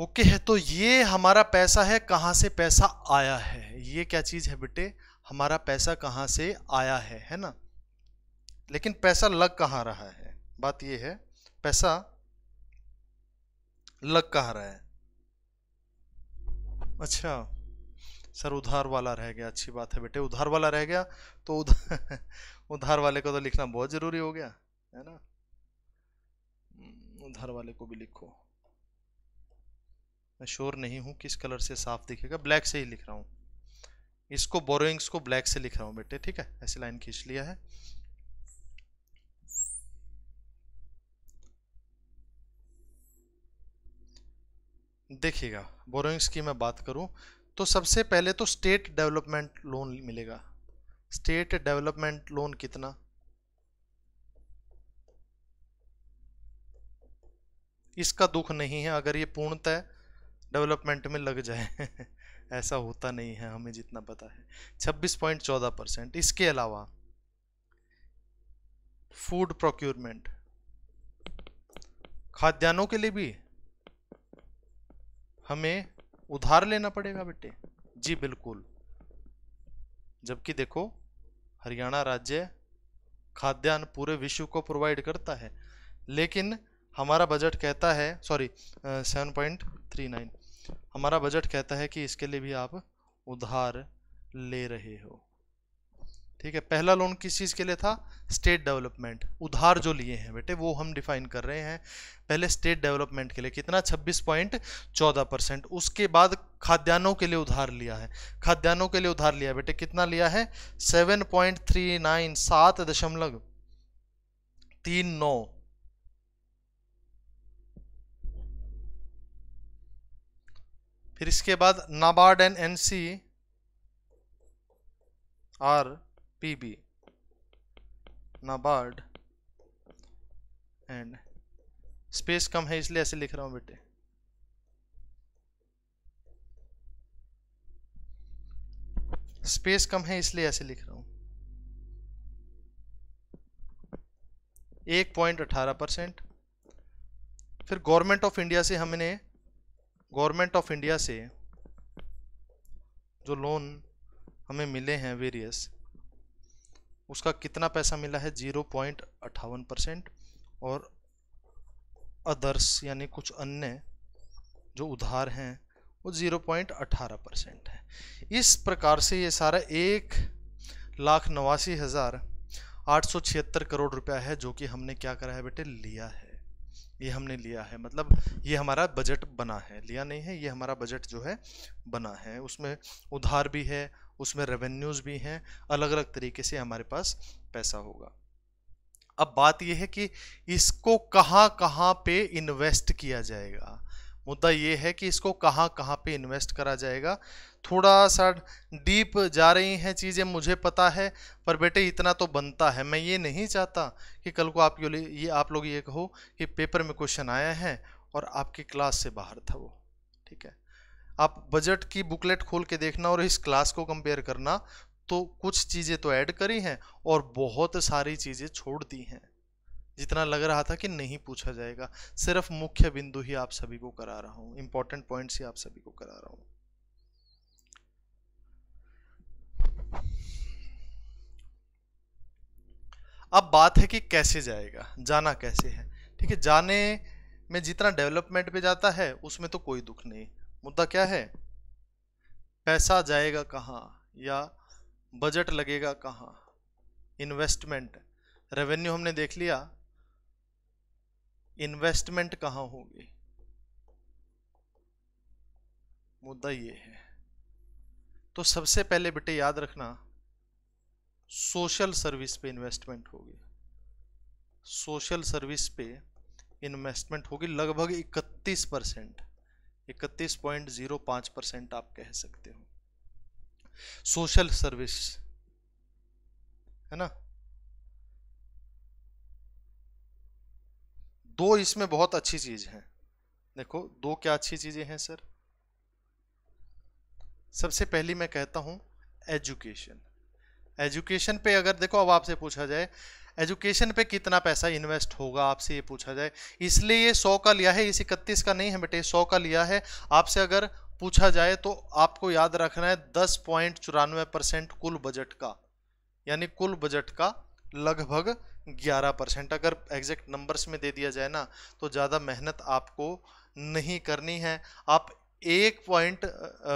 ओके है तो ये हमारा पैसा है कहाँ से पैसा आया है ये क्या चीज़ है बेटे हमारा पैसा कहाँ से आया है है ना लेकिन पैसा लग कहाँ रहा है बात ये है पैसा लग कहाँ रहा है अच्छा सर उधार वाला रह गया अच्छी बात है बेटे उधार वाला रह गया तो उधार उधार वाले को तो लिखना बहुत ज़रूरी हो गया है ना उधर वाले को भी लिखो मैं श्योर नहीं हूँ किस कलर से साफ दिखेगा ब्लैक से ही लिख रहा हूँ इसको बोरोइंग्स को ब्लैक से लिख रहा हूँ बेटे ठीक है ऐसी लाइन खींच लिया है देखिएगा बोरोइंग्स की मैं बात करूँ तो सबसे पहले तो स्टेट डेवलपमेंट लोन मिलेगा स्टेट डेवलपमेंट लोन कितना इसका दुख नहीं है अगर ये पूर्णतः डेवलपमेंट में लग जाए ऐसा होता नहीं है हमें जितना पता है 26.14 परसेंट इसके अलावा फूड प्रोक्योरमेंट खाद्यान्नों के लिए भी हमें उधार लेना पड़ेगा बेटे जी बिल्कुल जबकि देखो हरियाणा राज्य खाद्यान्न पूरे विश्व को प्रोवाइड करता है लेकिन हमारा बजट कहता है sorry seven point three nine हमारा बजट कहता है कि इसके लिए भी आप उधार ले रहे हो ठीक है पहला लोन किस चीज़ के लिए था स्टेट डेवलपमेंट उधार जो लिए हैं बेटे वो हम डिफाइन कर रहे हैं पहले स्टेट डेवलपमेंट के लिए कितना छब्बीस पॉइंट चौदह परसेंट उसके बाद खाद्यान्नों के लिए उधार लिया है खाद्यान्नों के लिए उधार लिया बेटे कितना लिया है सेवन पॉइंट थ्री नाइन सात दशमलव तीन नौ फिर इसके बाद NABARD and N C R P B NABARD and space कम है इसलिए ऐसे लिख रहा हूँ बेटे स्पेस कम है इसलिए ऐसे लिख रहा हूँ एक पॉइंट अठारह परसेंट फिर गवर्नमेंट ऑफ इंडिया से हमने गवर्नमेंट ऑफ इंडिया से जो लोन हमें मिले हैं वेरियस उसका कितना पैसा मिला है जीरो पॉइंट अट्ठावन परसेंट और अदर्स यानी कुछ अन्य जो उधार हैं वो जीरो पॉइंट अट्ठारह परसेंट है इस प्रकार से ये सारा एक लाख नवासी हज़ार आठ सौ छिहत्तर करोड़ रुपया है जो कि हमने क्या करा है बेटे लिया है ये हमने लिया है मतलब ये हमारा बजट बना है लिया नहीं है ये हमारा बजट जो है बना है उसमें उधार भी है उसमें रेवेन्यूज़ भी हैं अलग अलग तरीके से हमारे पास पैसा होगा अब बात यह है कि इसको कहाँ कहाँ पे इन्वेस्ट किया जाएगा मुद्दा ये है कि इसको कहाँ कहाँ पे इन्वेस्ट करा जाएगा थोड़ा सा डीप जा रही हैं चीज़ें मुझे पता है पर बेटे इतना तो बनता है मैं ये नहीं चाहता कि कल को आप ये आप लोग ये कहो कि पेपर में क्वेश्चन आया है और आपकी क्लास से बाहर था वो ठीक है आप बजट की बुकलेट खोल के देखना और इस क्लास को कंपेयर करना तो कुछ चीज़ें तो ऐड करी हैं और बहुत सारी चीज़ें छोड़ दी हैं जितना लग रहा था कि नहीं पूछा जाएगा सिर्फ मुख्य बिंदु ही आप सभी को करा रहा हूँ इंपॉर्टेंट पॉइंट्स ही आप सभी को करा रहा हूँ अब बात है कि कैसे जाएगा जाना कैसे है ठीक है जाने में जितना डेवलपमेंट पे जाता है उसमें तो कोई दुख नहीं मुद्दा क्या है पैसा जाएगा कहाँ या बजट लगेगा कहाँ इन्वेस्टमेंट रेवेन्यू हमने देख लिया इन्वेस्टमेंट कहाँ होगी मुद्दा ये है तो सबसे पहले बेटे याद रखना सोशल सर्विस पे इन्वेस्टमेंट होगी सोशल सर्विस पे इन्वेस्टमेंट होगी लगभग 31 परसेंट इकतीस पॉइंट जीरो पांच परसेंट आप कह सकते हो सोशल सर्विस है ना दो इसमें बहुत अच्छी चीज है देखो दो क्या अच्छी चीजें हैं सर सबसे पहली मैं कहता हूं एजुकेशन एजुकेशन पे अगर देखो अब आपसे पूछा जाए एजुकेशन पे कितना पैसा इन्वेस्ट होगा आपसे ये पूछा जाए इसलिए ये सौ का लिया है इस इकतीस का नहीं है बेटे सौ का लिया है आपसे अगर पूछा जाए तो आपको याद रखना है दस पॉइंट चौरानवे परसेंट कुल बजट का यानी कुल बजट का लगभग ग्यारह परसेंट अगर एग्जैक्ट नंबर्स में दे दिया जाए ना तो ज़्यादा मेहनत आपको नहीं करनी है आप एक पॉइंट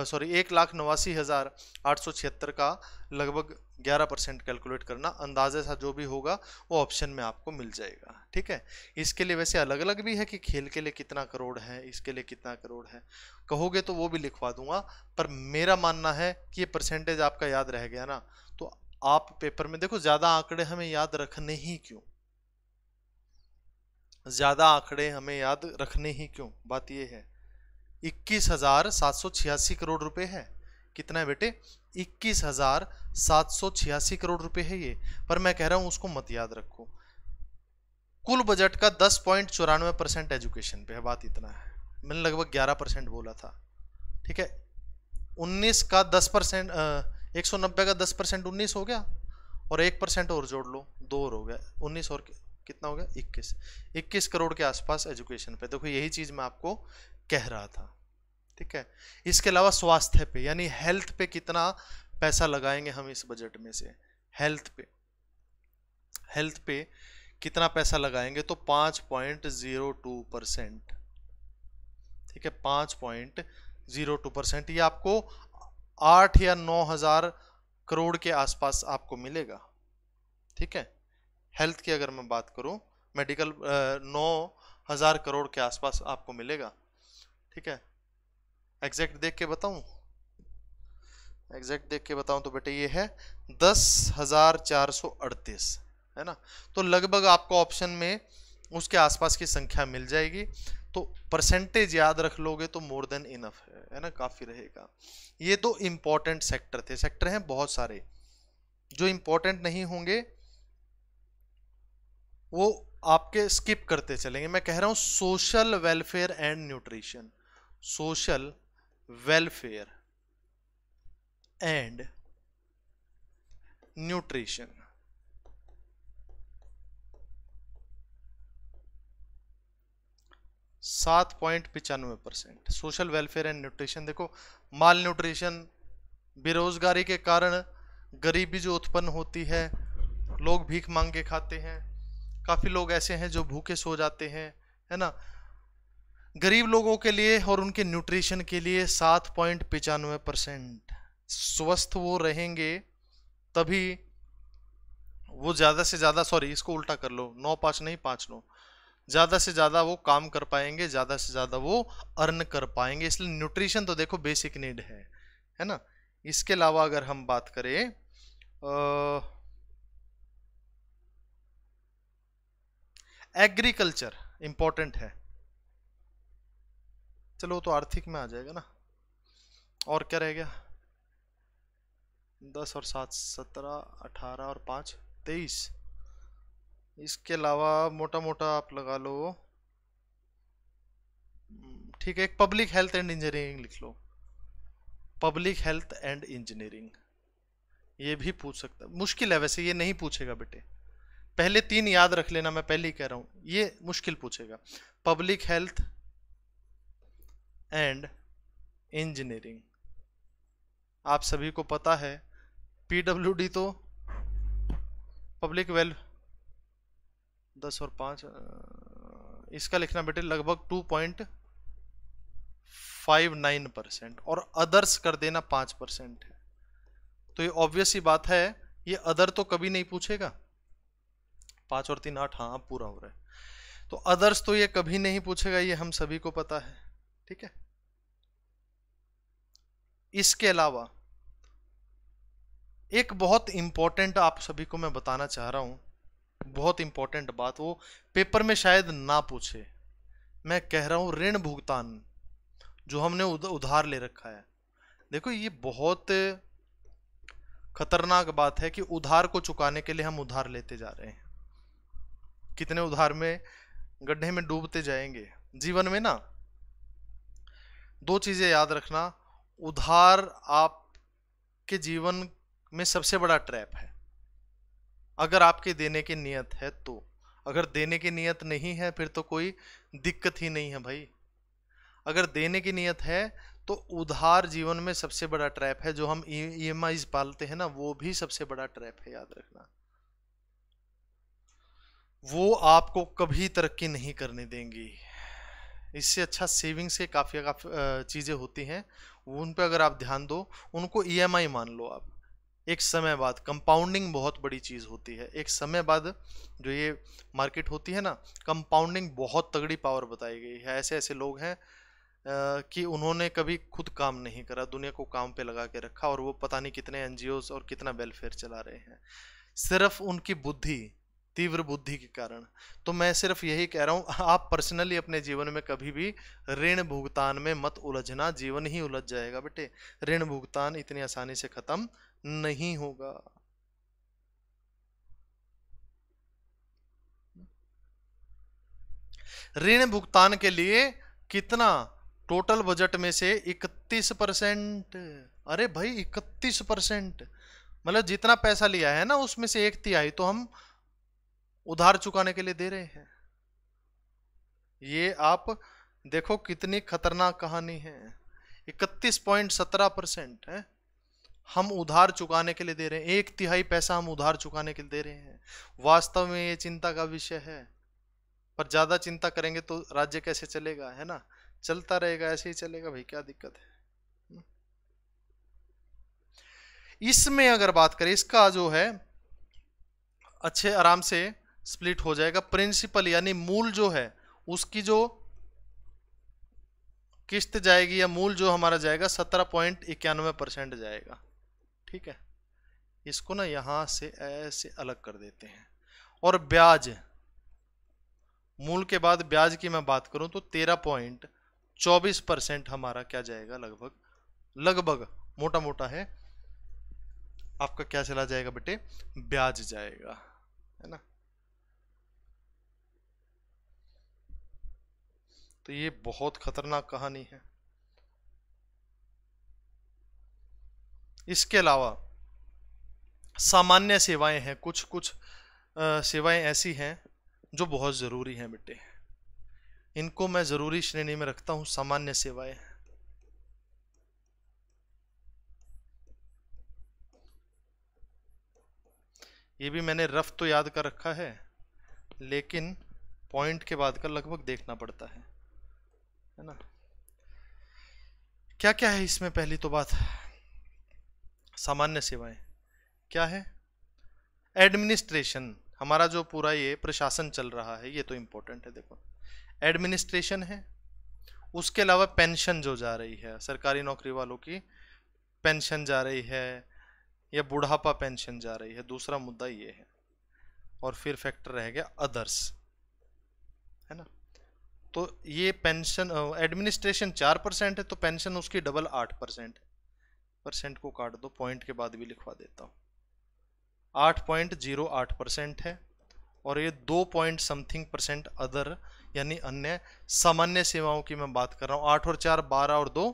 सॉरी एक लाख नवासी हज़ार आठ सौ छिहत्तर का लगभग 11 परसेंट कैलकुलेट करना अंदाजे सा जो भी होगा वो ऑप्शन में आपको मिल जाएगा ठीक है इसके लिए वैसे अलग अलग भी है कि खेल के लिए कितना करोड़ है इसके लिए कितना करोड़ है कहोगे तो वो भी लिखवा दूंगा पर मेरा मानना है कि ये परसेंटेज आपका याद रह गया ना तो आप पेपर में देखो ज़्यादा आंकड़े हमें याद रखने ही क्यों ज़्यादा आंकड़े हमें याद रखने ही क्यों बात यह है इक्कीस हजार सात सौ छियासी करोड़ रुपए है कितना है बेटे इक्कीस हज़ार सात सौ छियासी करोड़ रुपए है ये पर मैं कह रहा हूँ उसको मत याद रखो कुल बजट का दस पॉइंट चौरानवे परसेंट एजुकेशन पे है बात इतना है मैंने लगभग ग्यारह परसेंट बोला था ठीक है उन्नीस का दस परसेंट एक सौ नब्बे का दस परसेंट उन्नीस हो गया और एक परसेंट और जोड़ लो दो और हो गया उन्नीस और कितना हो गया इक्कीस इक्कीस करोड़ के आसपास एजुकेशन पे देखो यही चीज़ मैं आपको कह रहा था ठीक है इसके अलावा स्वास्थ्य पे यानी हेल्थ पे कितना पैसा लगाएंगे हम इस बजट में से हेल्थ पे हेल्थ पे कितना पैसा लगाएंगे तो पांच पॉइंट ज़ीरो टू परसेंट ठीक है पांच पॉइंट ज़ीरो टू परसेंट ये आपको आठ या नौ हज़ार करोड़ के आसपास आपको मिलेगा ठीक है हेल्थ की अगर मैं बात करूं मेडिकल नौ हज़ार करोड़ के आसपास आपको मिलेगा ठीक है एग्जैक्ट देख के बताऊं एग्जैक्ट देख के बताऊं तो बेटे ये है दस हजार चार सौ अड़तीस है ना तो लगभग आपको ऑप्शन में उसके आसपास की संख्या मिल जाएगी तो परसेंटेज याद रख लोगे तो मोर देन इनफ है है ना काफ़ी रहेगा ये तो इंपॉर्टेंट सेक्टर थे सेक्टर हैं बहुत सारे जो इंपॉर्टेंट नहीं होंगे वो आपके स्किप करते चलेंगे मैं कह रहा हूं social welfare and nutrition social welfare and nutrition सात पॉइंट पिचानवे percent social welfare and nutrition देखो माल न्यूट्रिशन बेरोजगारी के कारण गरीबी जो उत्पन्न होती है लोग भीख मांग के खाते हैं काफ़ी लोग ऐसे हैं जो भूखे सो जाते हैं है ना गरीब लोगों के लिए और उनके न्यूट्रिशन के लिए सात पॉइंट पचानवे परसेंट स्वस्थ वो रहेंगे तभी वो ज़्यादा से ज़्यादा सॉरी इसको उल्टा कर लो नौ पाँच नहीं पाँच नौ ज़्यादा से ज़्यादा वो काम कर पाएंगे ज़्यादा से ज़्यादा वो अर्न कर पाएंगे इसलिए न्यूट्रिशन तो देखो बेसिक नीड है है ना इसके अलावा अगर हम बात करें एग्रीकल्चर इंपॉर्टेंट है चलो तो आर्थिक में आ जाएगा ना और क्या रह गया दस और सात सत्रह अठारह और पाँच तेईस इसके अलावा मोटा मोटा आप लगा लो ठीक है एक पब्लिक हेल्थ एंड इंजीनियरिंग लिख लो पब्लिक हेल्थ एंड इंजीनियरिंग ये भी पूछ सकता मुश्किल है वैसे ये नहीं पूछेगा बेटे पहले तीन याद रख लेना मैं पहले ही कह रहा हूँ ये मुश्किल पूछेगा पब्लिक हेल्थ एंड इंजीनियरिंग आप सभी को पता है पीडब्ल्यूडी तो पब्लिक वेल दस और पाँच इसका लिखना बेटे लगभग two point five nine percent और अदर्स कर देना पाँच परसेंट है तो ये ऑब्वियस ही बात है ये अदर तो कभी नहीं पूछेगा पाँच और तीन आठ हाँ पूरा हो रहा है तो अदर्स तो ये कभी नहीं पूछेगा ये हम सभी को पता है ठीक है इसके अलावा एक बहुत इम्पॉर्टेंट आप सभी को मैं बताना चाह रहा हूँ बहुत इम्पॉर्टेंट बात वो पेपर में शायद ना पूछे मैं कह रहा हूँ ऋण भुगतान जो हमने उधार ले रखा है देखो ये बहुत खतरनाक बात है कि उधार को चुकाने के लिए हम उधार लेते जा रहे हैं कितने उधार में गड्ढे में डूबते जाएंगे जीवन में ना दो चीज़ें याद रखना उधार आपके जीवन में सबसे बड़ा ट्रैप है अगर आपके देने की नियत है तो अगर देने की नियत नहीं है फिर तो कोई दिक्कत ही नहीं है भाई अगर देने की नियत है तो उधार जीवन में सबसे बड़ा ट्रैप है जो हम ई e, एम e पालते हैं ना वो भी सबसे बड़ा ट्रैप है याद रखना वो आपको कभी तरक्की नहीं करने देंगी इससे अच्छा सेविंग्स के काफ़ी काफ़ी चीज़ें होती हैं उन पर अगर आप ध्यान दो उनको ई e मान लो आप एक समय बाद कंपाउंडिंग बहुत बड़ी चीज़ होती है एक समय बाद जो ये मार्केट होती है ना कंपाउंडिंग बहुत तगड़ी पावर बताई गई है ऐसे ऐसे लोग हैं कि उन्होंने कभी खुद काम नहीं करा दुनिया को काम पे लगा के रखा और वो पता नहीं कितने एन और कितना वेलफेयर चला रहे हैं सिर्फ उनकी बुद्धि तीव्र बुद्धि के कारण तो मैं सिर्फ यही कह रहा हूँ आप पर्सनली अपने जीवन में कभी भी ऋण भुगतान में मत उलझना जीवन ही उलझ जाएगा बेटे ऋण भुगतान इतनी आसानी से खत्म नहीं होगा ऋण भुगतान के लिए कितना टोटल बजट में से 31 परसेंट अरे भाई 31 परसेंट मतलब जितना पैसा लिया है ना उसमें से एक तिहाई तो हम उधार चुकाने के लिए दे रहे हैं ये आप देखो कितनी खतरनाक कहानी है इकतीस पॉइंट सत्रह परसेंट है हम उधार चुकाने के लिए दे रहे हैं एक तिहाई पैसा हम उधार चुकाने के लिए दे रहे हैं वास्तव में ये चिंता का विषय है पर ज़्यादा चिंता करेंगे तो राज्य कैसे चलेगा है ना चलता रहेगा ऐसे ही चलेगा भाई क्या दिक्कत है इसमें अगर बात करें इसका जो है अच्छे आराम से स्प्लिट हो जाएगा प्रिंसिपल यानी मूल जो है उसकी जो किस्त जाएगी या मूल जो हमारा जाएगा सत्रह पॉइंट इक्यानवे परसेंट जाएगा ठीक है इसको ना यहां से ऐसे अलग कर देते हैं और ब्याज मूल के बाद ब्याज की मैं बात करूं तो तेरह पॉइंट चौबीस परसेंट हमारा क्या जाएगा लगभग लगभग मोटा मोटा है आपका क्या चला जाएगा बेटे ब्याज जाएगा है ना तो ये बहुत खतरनाक कहानी है इसके अलावा सामान्य सेवाएं हैं कुछ कुछ सेवाएं ऐसी हैं जो बहुत ज़रूरी हैं बेटे इनको मैं ज़रूरी श्रेणी में रखता हूँ सामान्य सेवाएं ये भी मैंने रफ तो याद कर रखा है लेकिन पॉइंट के बाद का लगभग देखना पड़ता है है ना क्या क्या है इसमें पहली तो बात सामान्य सेवाएं क्या है एडमिनिस्ट्रेशन हमारा जो पूरा ये प्रशासन चल रहा है ये तो इम्पोर्टेंट है देखो एडमिनिस्ट्रेशन है उसके अलावा पेंशन जो जा रही है सरकारी नौकरी वालों की पेंशन जा रही है या बुढ़ापा पेंशन जा रही है दूसरा मुद्दा ये है और फिर फैक्टर रह गया अदर्स है ना तो ये पेंशन एडमिनिस्ट्रेशन चार परसेंट है तो पेंशन उसकी डबल आठ परसेंट है परसेंट को काट दो पॉइंट के बाद भी लिखवा देता हूँ आठ पॉइंट जीरो आठ परसेंट है और ये दो पॉइंट समथिंग परसेंट अदर यानी अन्य सामान्य सेवाओं की मैं बात कर रहा हूँ आठ और चार बारह और दो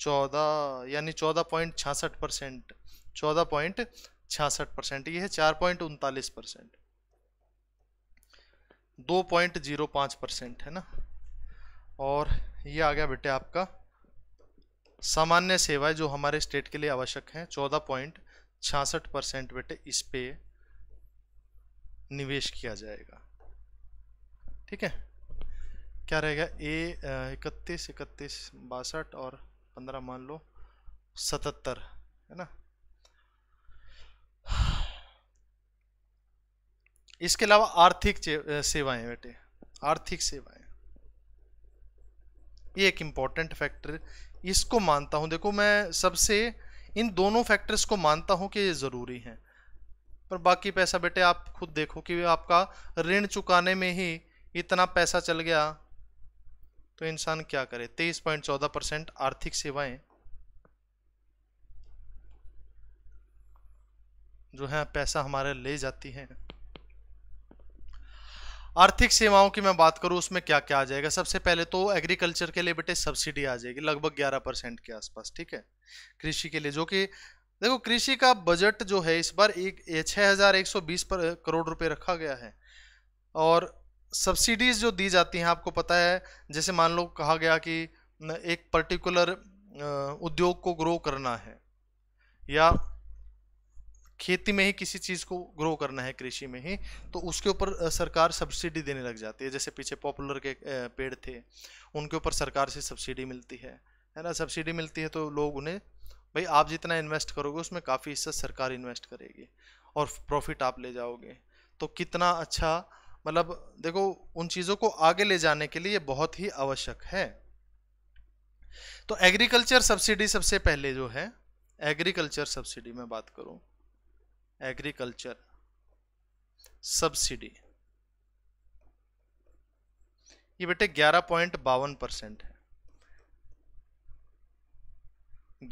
चौदह यानी चौदह पॉइंट छियासठ परसेंट चौदह पॉइंट छियासठ परसेंट ये है चार पॉइंट उनतालीस परसेंट दो पॉइंट जीरो पाँच परसेंट है ना और ये आ गया बेटे आपका सामान्य सेवाएं जो हमारे स्टेट के लिए आवश्यक हैं चौदह पॉइंट छियासठ परसेंट बेटे इस पे निवेश किया जाएगा ठीक है क्या रहेगा ए इकतीस इकतीस बासठ और पंद्रह मान लो सतहत्तर है ना इसके अलावा आर्थिक सेवाएं बेटे आर्थिक सेवाएं ये एक इम्पॉर्टेंट फैक्टर इसको मानता हूँ देखो मैं सबसे इन दोनों फैक्टर्स को मानता हूँ कि ये ज़रूरी हैं पर बाकी पैसा बेटे आप खुद देखो कि आपका ऋण चुकाने में ही इतना पैसा चल गया तो इंसान क्या करे तेईस पॉइंट चौदह परसेंट आर्थिक सेवाएं जो है पैसा हमारे ले जाती हैं आर्थिक सेवाओं की मैं बात करूँ उसमें क्या क्या आ जाएगा सबसे पहले तो एग्रीकल्चर के लिए बेटे सब्सिडी आ जाएगी लगभग ग्यारह परसेंट के आसपास ठीक है कृषि के लिए जो कि देखो कृषि का बजट जो है इस बार एक छः हज़ार एक सौ बीस पर करोड़ रुपए रखा गया है और सब्सिडीज़ जो दी जाती हैं आपको पता है जैसे मान लो कहा गया कि एक पर्टिकुलर उद्योग को ग्रो करना है या खेती में ही किसी चीज़ को ग्रो करना है कृषि में ही तो उसके ऊपर सरकार सब्सिडी देने लग जाती है जैसे पीछे पॉपुलर के पेड़ थे उनके ऊपर सरकार से सब्सिडी मिलती है है ना सब्सिडी मिलती है तो लोग उन्हें भाई आप जितना इन्वेस्ट करोगे उसमें काफ़ी हिस्सा सरकार इन्वेस्ट करेगी और प्रॉफिट आप ले जाओगे तो कितना अच्छा मतलब देखो उन चीज़ों को आगे ले जाने के लिए बहुत ही आवश्यक है तो एग्रीकल्चर सब्सिडी सबसे पहले जो है एग्रीकल्चर सब्सिडी में बात करूँ एग्रीकल्चर सब्सिडी ये बेटे ग्यारह पॉइंट बावन परसेंट है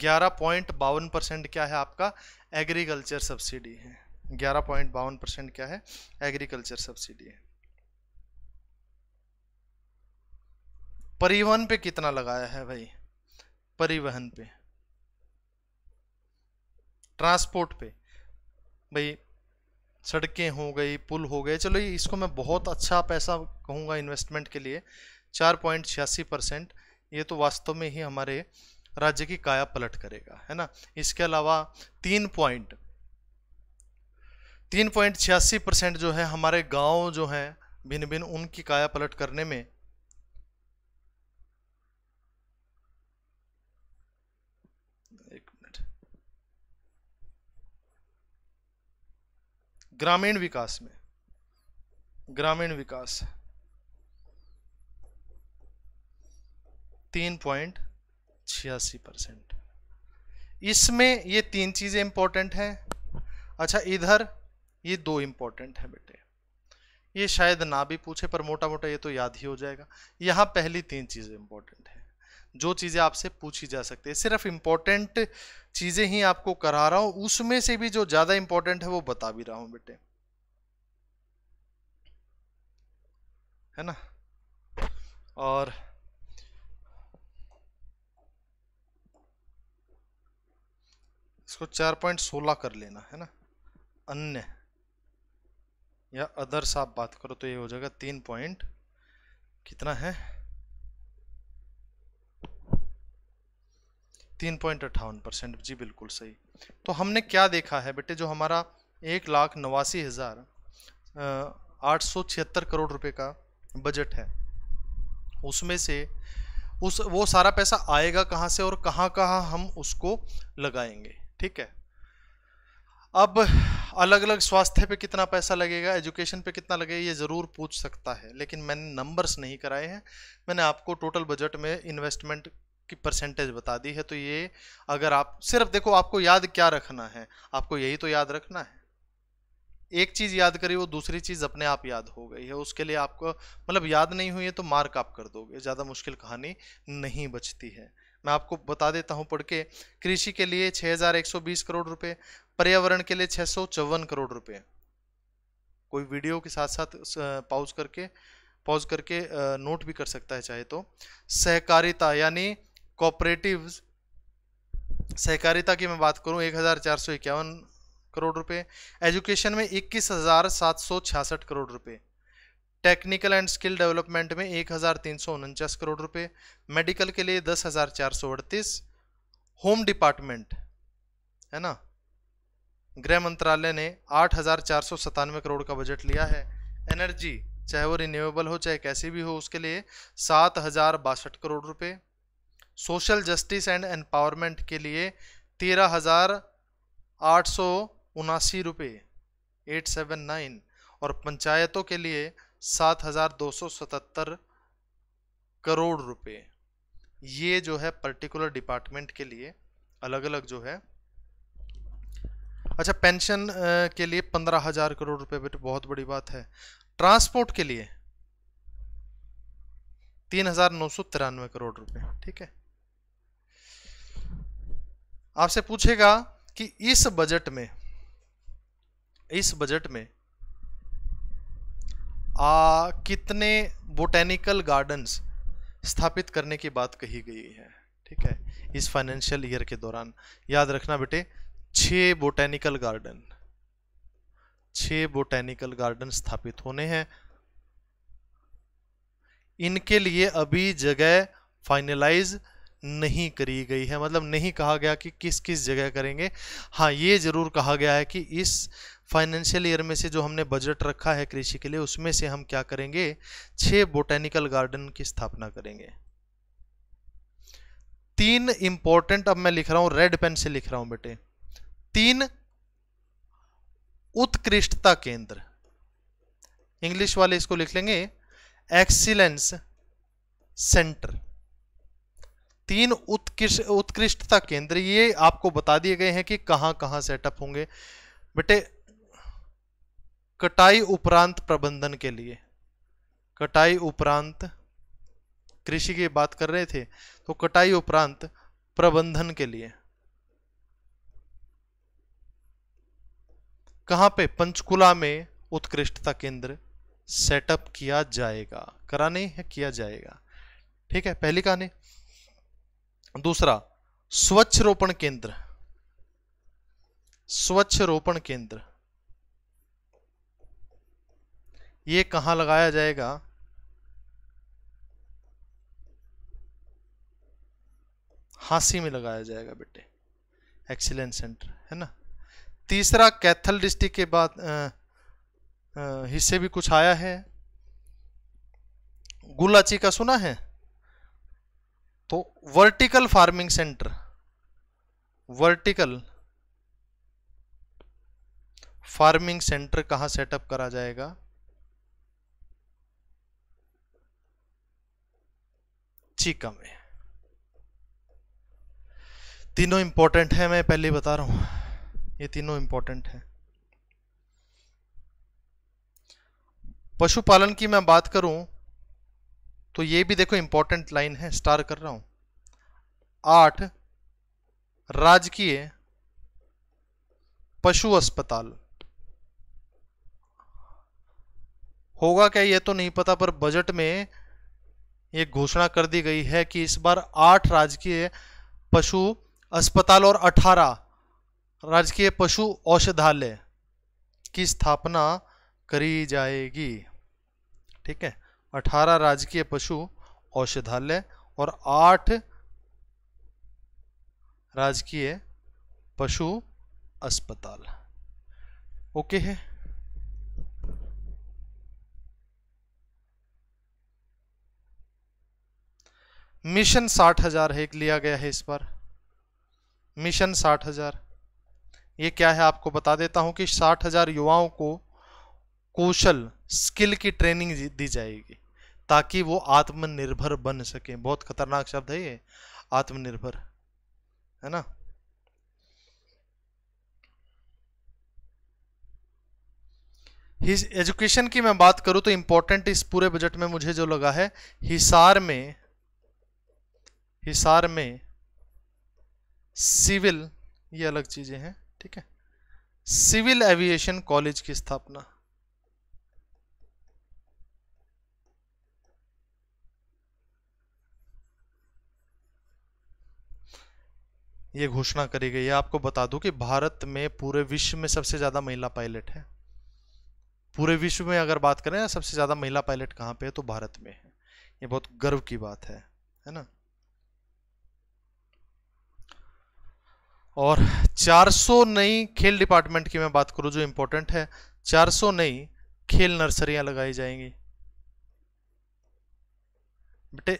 ग्यारह पॉइंट बावन परसेंट क्या है आपका एग्रीकल्चर सब्सिडी है ग्यारह पॉइंट बावन परसेंट क्या है एग्रीकल्चर सब्सिडी है परिवहन पे कितना लगाया है भाई परिवहन पे ट्रांसपोर्ट पे भाई सड़कें हो गई पुल हो गए चलो इसको मैं बहुत अच्छा पैसा कहूँगा इन्वेस्टमेंट के लिए चार पॉइंट छियासी परसेंट ये तो वास्तव में ही हमारे राज्य की काया पलट करेगा है ना इसके अलावा तीन पॉइंट तीन पॉइंट छियासी परसेंट जो है हमारे गांव जो हैं भिन्न भिन्न उनकी काया पलट करने में ग्रामीण विकास में ग्रामीण विकास तीन पॉइंट छियासी परसेंट इसमें ये तीन चीज़ें इंपॉर्टेंट हैं अच्छा इधर ये दो इंपॉर्टेंट हैं बेटे ये शायद ना भी पूछे पर मोटा मोटा ये तो याद ही हो जाएगा यहां पहली तीन चीज़ें इंपॉर्टेंट है जो चीज़ें आपसे पूछी जा सकती है सिर्फ इंपॉर्टेंट चीज़ें ही आपको करा रहा हूँ उसमें से भी जो ज़्यादा इंपॉर्टेंट है वो बता भी रहा हूँ बेटे है ना और इसको चार पॉइंट सोलह कर लेना है ना अन्य या अदर्स आप बात करो तो ये हो जाएगा तीन पॉइंट कितना है तीन पॉइंट अट्ठावन परसेंट जी बिल्कुल सही तो हमने क्या देखा है बेटे जो हमारा एक लाख नवासी हज़ार आठ सौ छिहत्तर करोड़ रुपए का बजट है उसमें से उस वो सारा पैसा आएगा कहाँ से और कहाँ कहाँ हम उसको लगाएंगे ठीक है अब अलग अलग स्वास्थ्य पे कितना पैसा लगेगा एजुकेशन पे कितना लगेगा ये ज़रूर पूछ सकता है लेकिन मैंने नंबर्स नहीं कराए हैं मैंने आपको टोटल बजट में इन्वेस्टमेंट की परसेंटेज बता दी है तो ये अगर आप सिर्फ देखो आपको याद क्या रखना है आपको यही तो याद रखना है एक चीज़ याद करी वो दूसरी चीज़ अपने आप याद हो गई है उसके लिए आपको मतलब याद नहीं हुई है तो मार्क आप कर दोगे ज़्यादा मुश्किल कहानी नहीं बचती है मैं आपको बता देता हूं पढ़ के कृषि के लिए 6,120 करोड़ रुपए पर्यावरण के लिए छह करोड़ रुपए कोई वीडियो के साथ साथ पॉज करके पॉज करके नोट भी कर सकता है चाहे तो सहकारिता यानी कोऑपरेटिव सहकारिता की मैं बात करूं एक हज़ार चार सौ इक्यावन करोड़ रुपए एजुकेशन में इक्कीस हज़ार सात सौ छियासठ करोड़ रुपए टेक्निकल एंड स्किल डेवलपमेंट में एक हज़ार तीन सौ उनचास करोड़ रुपए मेडिकल के लिए दस हज़ार चार सौ अड़तीस होम डिपार्टमेंट है ना गृह मंत्रालय ने आठ हज़ार चार सौ सतानवे करोड़ का बजट लिया है एनर्जी चाहे वो रिन्यूएबल हो चाहे कैसी भी हो उसके लिए सात हज़ार बासठ करोड़ रुपए सोशल जस्टिस एंड एम्पावरमेंट के लिए तेरह हज़ार आठ सौ उनासी रुपये एट सेवन नाइन और पंचायतों के लिए सात हज़ार दो सौ सतहत्तर करोड़ रुपए ये जो है पर्टिकुलर डिपार्टमेंट के लिए अलग अलग जो है अच्छा पेंशन के लिए पंद्रह हज़ार करोड़ रुपए बेटे बहुत बड़ी बात है ट्रांसपोर्ट के लिए तीन हज़ार नौ सौ तिरानवे करोड़ रुपए ठीक है आपसे पूछेगा कि इस बजट में इस बजट में आ, कितने बोटेनिकल गार्डन्स स्थापित करने की बात कही गई है ठीक है इस फाइनेंशियल ईयर के दौरान याद रखना बेटे छः बोटेनिकल गार्डन छः बोटेनिकल गार्डन स्थापित होने हैं इनके लिए अभी जगह फाइनलाइज नहीं करी गई है मतलब नहीं कहा गया कि किस किस जगह करेंगे हाँ ये ज़रूर कहा गया है कि इस फाइनेंशियल ईयर में से जो हमने बजट रखा है कृषि के लिए उसमें से हम क्या करेंगे छः बोटेनिकल गार्डन की स्थापना करेंगे तीन इंपॉर्टेंट अब मैं लिख रहा हूं रेड पेन से लिख रहा हूं बेटे तीन उत्कृष्टता केंद्र इंग्लिश वाले इसको लिख लेंगे एक्सीलेंस सेंटर तीन उत्कृष्ट उत्कृष्टता केंद्र ये आपको बता दिए गए हैं कि कहां कहां सेटअप होंगे बेटे कटाई उपरांत प्रबंधन के लिए कटाई उपरांत कृषि की बात कर रहे थे तो कटाई उपरांत प्रबंधन के लिए कहां पे पंचकुला में उत्कृष्टता केंद्र सेटअप किया जाएगा कराने है किया जाएगा ठीक है पहली कहानी दूसरा स्वच्छ रोपण केंद्र स्वच्छ रोपण केंद्र ये कहां लगाया जाएगा हांसी में लगाया जाएगा बेटे एक्सीलेंस सेंटर है ना तीसरा कैथल डिस्ट्रिक्ट के बाद हिस्से भी कुछ आया है गुलाची का सुना है तो vertical farming centre vertical farming centre कहां सेटअप करा जाएगा चीका में तीनों इंपॉर्टेंट है मैं पहले बता रहा हूं ये तीनों इंपॉर्टेंट है पशुपालन की मैं बात करूं तो ये भी देखो इंपॉर्टेंट लाइन है स्टार कर रहा हूं आठ राजकीय पशु अस्पताल होगा क्या यह तो नहीं पता पर बजट में ये घोषणा कर दी गई है कि इस बार आठ राजकीय पशु अस्पताल और अठारह राजकीय पशु औषधालय की स्थापना करी जाएगी ठीक है अठारह राजकीय पशु औषधालय और आठ राजकीय पशु अस्पताल ओके है मिशन साठ हजार एक लिया गया है इस बार मिशन साठ हजार ये क्या है आपको बता देता हूं कि साठ हजार युवाओं को कौशल स्किल की ट्रेनिंग दी जाएगी ताकि वो आत्मनिर्भर बन सके बहुत खतरनाक शब्द है ये आत्मनिर्भर है ना हिस एजुकेशन की मैं बात करूं तो इंपॉर्टेंट इस पूरे बजट में मुझे जो लगा है हिसार में हिसार में सिविल ये अलग चीज़ें हैं ठीक है सिविल एविएशन कॉलेज की स्थापना ये घोषणा करी गई है आपको बता दूं कि भारत में पूरे विश्व में सबसे ज़्यादा महिला पायलट है पूरे विश्व में अगर बात करें सबसे ज़्यादा महिला पायलट कहाँ पे है तो भारत में है ये बहुत गर्व की बात है है ना और 400 नई खेल डिपार्टमेंट की मैं बात करूं जो इम्पोर्टेंट है 400 नई खेल नर्सरियां लगाई जाएंगी बेटे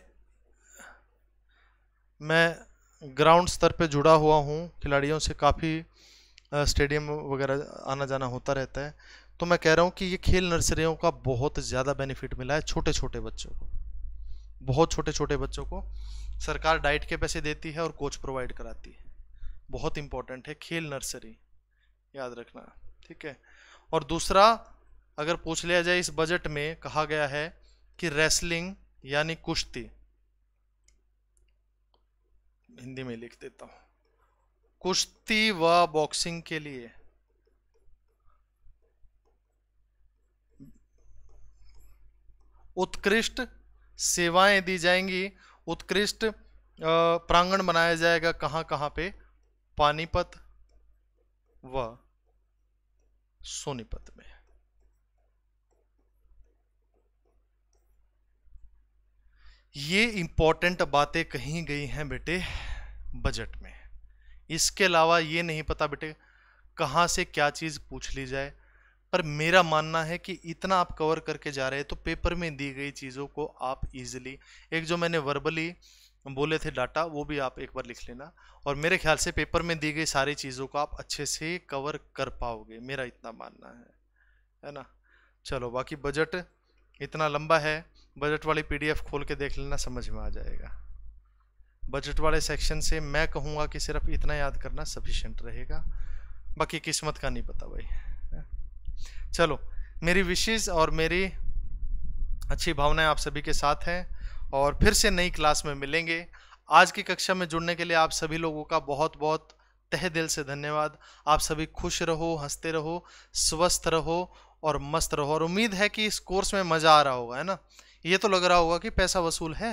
मैं ग्राउंड स्तर पे जुड़ा हुआ हूँ खिलाड़ियों से काफ़ी स्टेडियम वगैरह आना जाना होता रहता है तो मैं कह रहा हूँ कि ये खेल नर्सरियों का बहुत ज़्यादा बेनिफिट मिला है छोटे छोटे बच्चों को बहुत छोटे छोटे बच्चों को सरकार डाइट के पैसे देती है और कोच प्रोवाइड कराती है बहुत इंपॉर्टेंट है खेल नर्सरी याद रखना ठीक है और दूसरा अगर पूछ लिया जाए इस बजट में कहा गया है कि रेसलिंग यानी कुश्ती हिंदी में लिख देता हूं कुश्ती व बॉक्सिंग के लिए उत्कृष्ट सेवाएं दी जाएंगी उत्कृष्ट प्रांगण बनाया जाएगा कहां कहां पे पानीपत व सोनीपत में ये इम्पॉर्टेंट बातें कही गई हैं बेटे बजट में इसके अलावा ये नहीं पता बेटे कहाँ से क्या चीज़ पूछ ली जाए पर मेरा मानना है कि इतना आप कवर करके जा रहे हैं तो पेपर में दी गई चीज़ों को आप इजीली एक जो मैंने वर्बली बोले थे डाटा वो भी आप एक बार लिख लेना और मेरे ख्याल से पेपर में दी गई सारी चीज़ों को आप अच्छे से कवर कर पाओगे मेरा इतना मानना है है ना चलो बाकी बजट इतना लंबा है बजट वाली पीडीएफ खोल के देख लेना समझ में आ जाएगा बजट वाले सेक्शन से मैं कहूँगा कि सिर्फ इतना याद करना सफिशेंट रहेगा बाकी किस्मत का नहीं पता भाई चलो मेरी विशेष और मेरी अच्छी भावनाएं आप सभी के साथ हैं और फिर से नई क्लास में मिलेंगे आज की कक्षा में जुड़ने के लिए आप सभी लोगों का बहुत बहुत तहे दिल से धन्यवाद आप सभी खुश रहो हंसते रहो स्वस्थ रहो और मस्त रहो और उम्मीद है कि इस कोर्स में मज़ा आ रहा होगा है ना ये तो लग रहा होगा कि पैसा वसूल है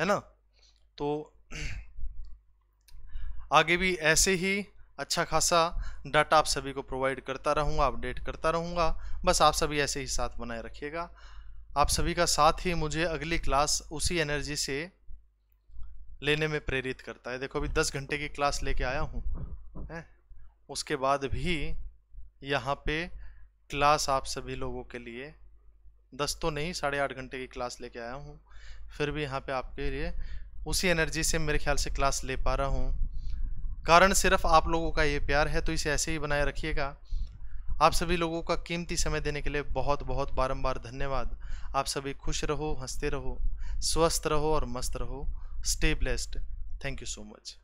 है ना तो आगे भी ऐसे ही अच्छा खासा डाटा आप सभी को प्रोवाइड करता रहूँगा अपडेट करता रहूँगा बस आप सभी ऐसे ही साथ बनाए रखिएगा आप सभी का साथ ही मुझे अगली क्लास उसी एनर्जी से लेने में प्रेरित करता है देखो अभी दस घंटे की क्लास लेके आया हूँ है उसके बाद भी यहाँ पे क्लास आप सभी लोगों के लिए दस तो नहीं साढ़े आठ घंटे की क्लास लेके आया हूँ फिर भी यहाँ पे आपके लिए उसी एनर्जी से मेरे ख्याल से क्लास ले पा रहा हूँ कारण सिर्फ आप लोगों का ये प्यार है तो इसे ऐसे ही बनाए रखिएगा आप सभी लोगों का कीमती समय देने के लिए बहुत बहुत बारम्बार धन्यवाद आप सभी खुश रहो हंसते रहो स्वस्थ रहो और मस्त रहो stay blessed thank you so much